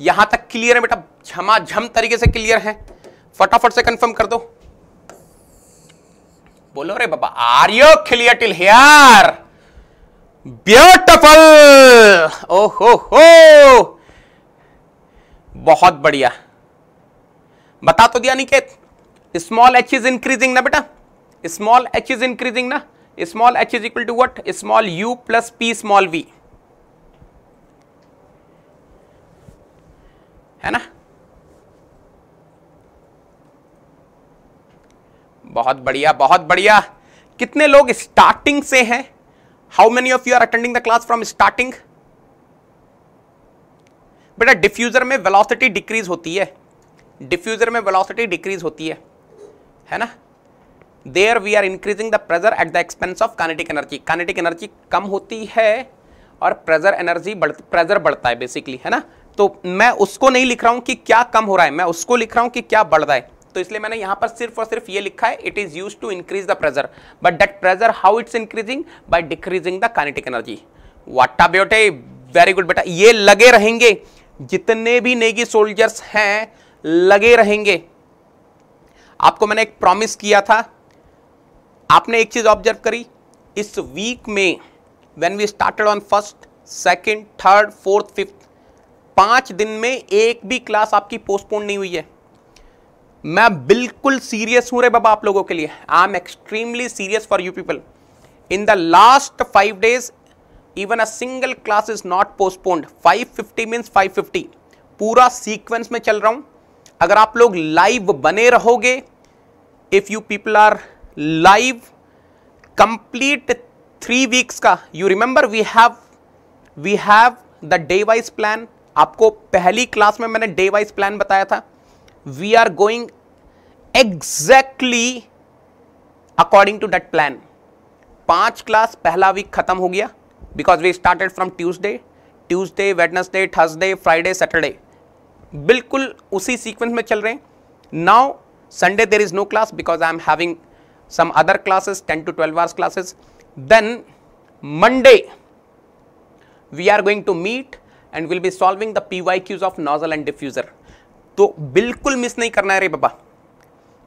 yahan tak clear hai beta jhama jham tarike se clear hai फटाफट से confirm कर दो बोलो रे बाबा are you clear till here beautiful ओहो हो बहुत बढ़िया बता तो दिया Niket small H is increasing ना बेटा स्मॉल एच इज इंक्रीजिंग ना small H is equal to what small u plus p small v है ना बहुत बढ़िया बहुत बढ़िया कितने लोग स्टार्टिंग से हैं how many of you are attending the class from starting बेटा डिफ्यूजर में वेलोसिटी डिक्रीज होती है डिफ्यूजर में वेलोसिटी डिक्रीज होती है है ना there we are increasing the pressure at the expense of kinetic energy kinetic energy कम होती है और प्रेजर एनर्जी बढ़ प्रेजर बढ़ता है बेसिकली है ना तो मैं उसको नहीं लिख रहा हूँ कि क्या कम हो रहा है मैं उसको लिख रहा हूँ कि क्या बढ़ रहा है तो इसलिए मैंने यहां पर सिर्फ और सिर्फ ये लिखा है it is use to increase the pressure but that pressure how it's increasing by decreasing the kinetic energy वाटा बेटे वेरी गुड बेटा ये लगे रहेंगे जितने भी नेगी सोल्जर्स हैं लगे रहेंगे आपको मैंने एक प्रॉमिस किया था आपने एक चीज़ ऑब्जर्व करी इस वीक में when we started on first second, third fourth fifth पांच दिन में एक भी क्लास आपकी पोस्टपोन नहीं हुई है मैं बिल्कुल सीरियस हूं रे बाबा आप लोगों के लिए I am extremely serious for you people in the last five days even a single class is not postponed 550 means five पूरा सीक्वेंस में चल रहा हूं अगर आप लोग लाइव बने रहोगे if you people are live complete three weeks का you remember we have we have the day wise plan आपको पहली क्लास में मैंने डे वाइज प्लान बताया था we are going exactly according to that plan पांच क्लास पहला week खत्म हो गया because we started from Tuesday Tuesday Wednesday Thursday Friday Saturday बिल्कुल उसी सीक्वेंस में चल रहे हैं now Sunday there is no class because I am having some other classes ten to twelve hours classes then Monday we are going to meet and will be solving the P Y Qs of nozzle and diffuser तो बिल्कुल miss नहीं करना है रे बाबा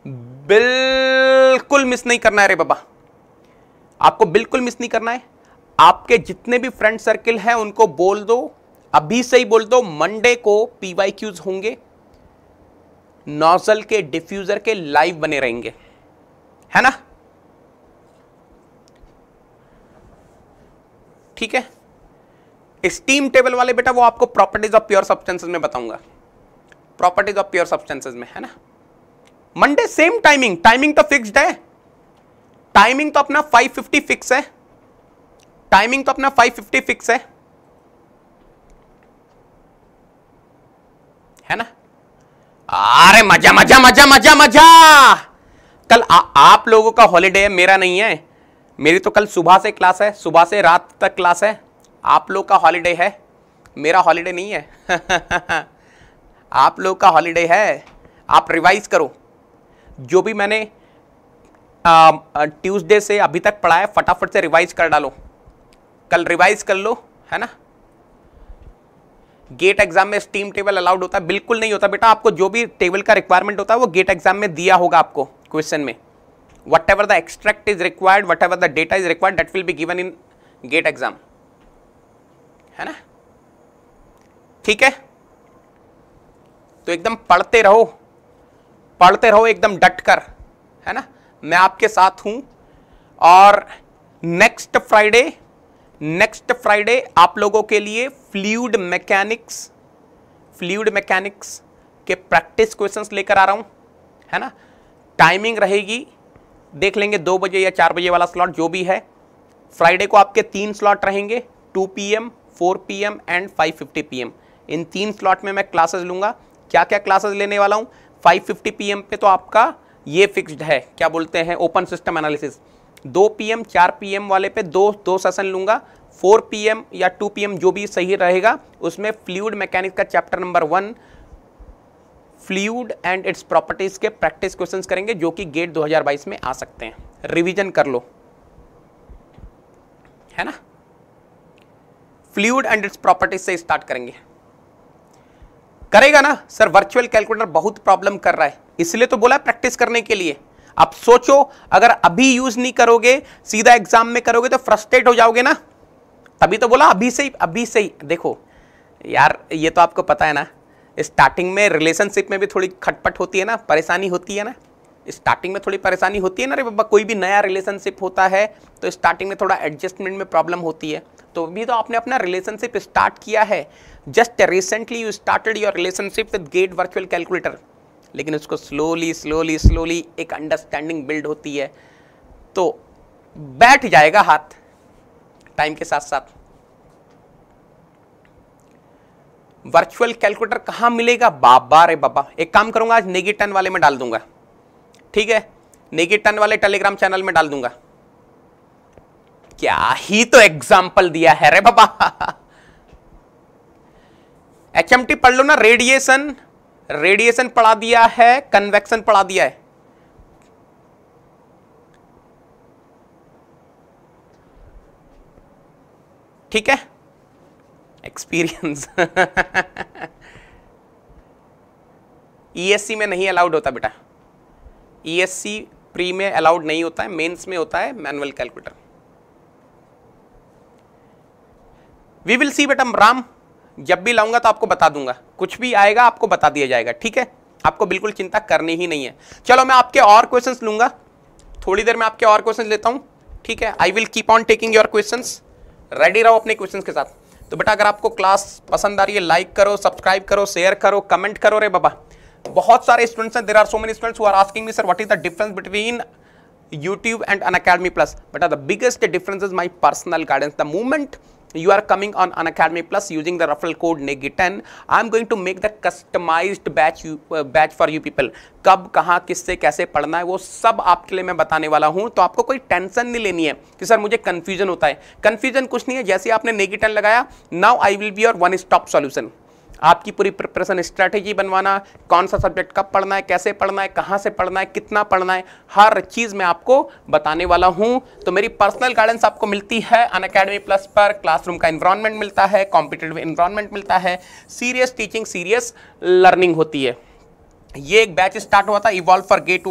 बिल्कुल miss नहीं करना है रे बाबा आपको बिल्कुल मिस नहीं करना है आपके जितने भी फ्रेंड सर्किल हैं उनको बोल दो अभी से ही बोल दो मंडे को पीवाई क्यूज होंगे नॉजल के डिफ्यूजर के लाइव बने रहेंगे है ना ठीक है स्टीम टेबल वाले बेटा वो आपको प्रॉपर्टीज ऑफ प्योर सब्सटेंसेस में बताऊंगा प्रॉपर्टीज ऑफ प्योर सब्सटेंसेस में है ना मंडे सेम टाइमिंग टाइमिंग तो फिक्स्ड है टाइमिंग तो अपना 550 फिक्स है टाइमिंग तो अपना 550 फिक्स है है ना अरे मजा मजा मजा मजा मजा कल आ, आप लोगों का हॉलीडे है मेरा नहीं है मेरी तो कल सुबह से क्लास है सुबह से रात तक क्लास है आप लोग का हॉलीडे है मेरा हॉलीडे नहीं है (laughs) आप लोग का हॉलीडे है आप रिवाइज करो जो भी मैंने ट्यूसडे से अभी तक पढ़ाया फटाफट से रिवाइज कर डालो कल रिवाइज कर लो है ना गेट एग्जाम में स्टीम टेबल अलाउड होता है बिल्कुल नहीं होता बेटा आपको जो भी टेबल का रिक्वायरमेंट होता है वो गेट एग्जाम में दिया होगा आपको क्वेश्चन में what ever the extract is required what ever the data is required that will be given in GATE exam है ना ठीक है तो एकदम पढ़ते रहो पढ़ते रहो एकदम डट कर है ना मैं आपके साथ हूं और नेक्स्ट फ्राइडे नेक्स्ट फ्राइडे आप लोगों के लिए फ्लूड मैकेनिक्स फ्लूड मैकेनिक्स के प्रैक्टिस क्वेश्चंस लेकर आ रहा हूँ है ना टाइमिंग रहेगी देख लेंगे दो बजे या चार बजे वाला स्लॉट जो भी है फ्राइडे को आपके तीन स्लॉट रहेंगे 2 four P M and 5:50 M इन तीन स्लॉट में मैं क्लासेस लूंगा क्या क्या क्लासेस लेने वाला हूँ 550 पीएम पे तो आपका ये फिक्स्ड है क्या बोलते हैं ओपन सिस्टम एनालिसिस दो पीएम चार पीएम वाले पे दो दो सेशन लूँगा फोर पीएम या टू पीएम जो भी सही रहेगा उसमें फ्लूड मैकेनिक्स का chapter number one fluid and its properties के प्रैक्टिस क्वेश्चन करेंगे जो कि गेट बाईस में आ सकते हैं रिविजन कर लो है ना फ्लूड एंड इट्स प्रॉपर्टीज से स्टार्ट करेंगे करेगा ना सर वर्चुअल कैलकुलेटर बहुत प्रॉब्लम कर रहा है इसलिए तो बोला प्रैक्टिस करने के लिए आप सोचो अगर अभी यूज नहीं करोगे सीधा एग्जाम में करोगे तो फ्रस्ट्रेट हो जाओगे ना तभी तो बोला अभी से ही अभी से ही देखो यार ये तो आपको पता है ना स्टार्टिंग में रिलेशनशिप में भी थोड़ी खटपट होती है ना परेशानी होती है ना स्टार्टिंग में थोड़ी परेशानी होती है ना रे बाबा कोई भी नया रिलेशनशिप होता है तो स्टार्टिंग में थोड़ा एडजस्टमेंट में प्रॉब्लम होती है तो भी तो आपने अपना रिलेशनशिप स्टार्ट किया है just recently you started your relationship with GATE virtual calculator लेकिन उसको स्लोली स्लोली स्लोली एक अंडरस्टैंडिंग बिल्ड होती है तो बैठ जाएगा हाथ टाइम के साथ साथ वर्चुअल कैलकुलेटर कहां मिलेगा बाबा रे बाबा एक काम करूंगा आज नेगी टन वाले में डाल दूंगा ठीक है नेगी टन वाले टेलीग्राम चैनल में डाल दूंगा क्या ही तो एग्जाम्पल दिया है रे बाबा एच एम टी पढ़ लो ना रेडिएशन रेडिएशन पढ़ा दिया है कन्वेक्शन पढ़ा दिया है ठीक है एक्सपीरियंस ईएससी e में नहीं अलाउड होता बेटा ईएससी e प्री में अलाउड नहीं होता है मेंस में होता है manual calculator we will see बेटम राम जब भी लाऊंगा तो आपको बता दूंगा कुछ भी आएगा आपको बता दिया जाएगा ठीक है आपको बिल्कुल चिंता करनी ही नहीं है चलो मैं आपके और क्वेश्चन लूंगा थोड़ी देर में आपके और क्वेश्चन लेता हूँ ठीक है I will keep on taking your question ready रहो अपने क्वेश्चन के साथ तो बेटा अगर आपको क्लास पसंद आ रही है लाइक करो सब्सक्राइब करो शेयर करो कमेंट करो रे बाबा बहुत सारे स्टूडेंट्स हैं there are so many students are asking me sir what is the difference between YouTube and An plus Plus. But the biggest difference is my personal guidance. The movement you are coming on an academy plus using the referral code negi10 i am going to make the customized batch you, uh, batch for you people कब कहाँ किससे कैसे पढ़ना है वो सब आपके लिए मैं बताने वाला हूँ तो आपको कोई टेंशन नहीं लेनी है कि सर मुझे कन्फ्यूजन होता है कन्फ्यूजन कुछ नहीं है जैसे आपने नेगी लगाया now I will be your one stop solution आपकी पूरी प्रिपरेशन स्ट्रैटेजी बनवाना कौन सा सब्जेक्ट कब पढ़ना है कैसे पढ़ना है कहाँ से पढ़ना है कितना पढ़ना है हर चीज़ मैं आपको बताने वाला हूँ तो मेरी पर्सनल गाइडेंस आपको मिलती है अन प्लस पर क्लासरूम का इन्वायरमेंट मिलता है कॉम्पिटेटिव इन्वायरमेंट मिलता है सीरियस टीचिंग सीरियस लर्निंग होती है ये एक बैच स्टार्ट हुआ था इवॉल्व फॉर गेट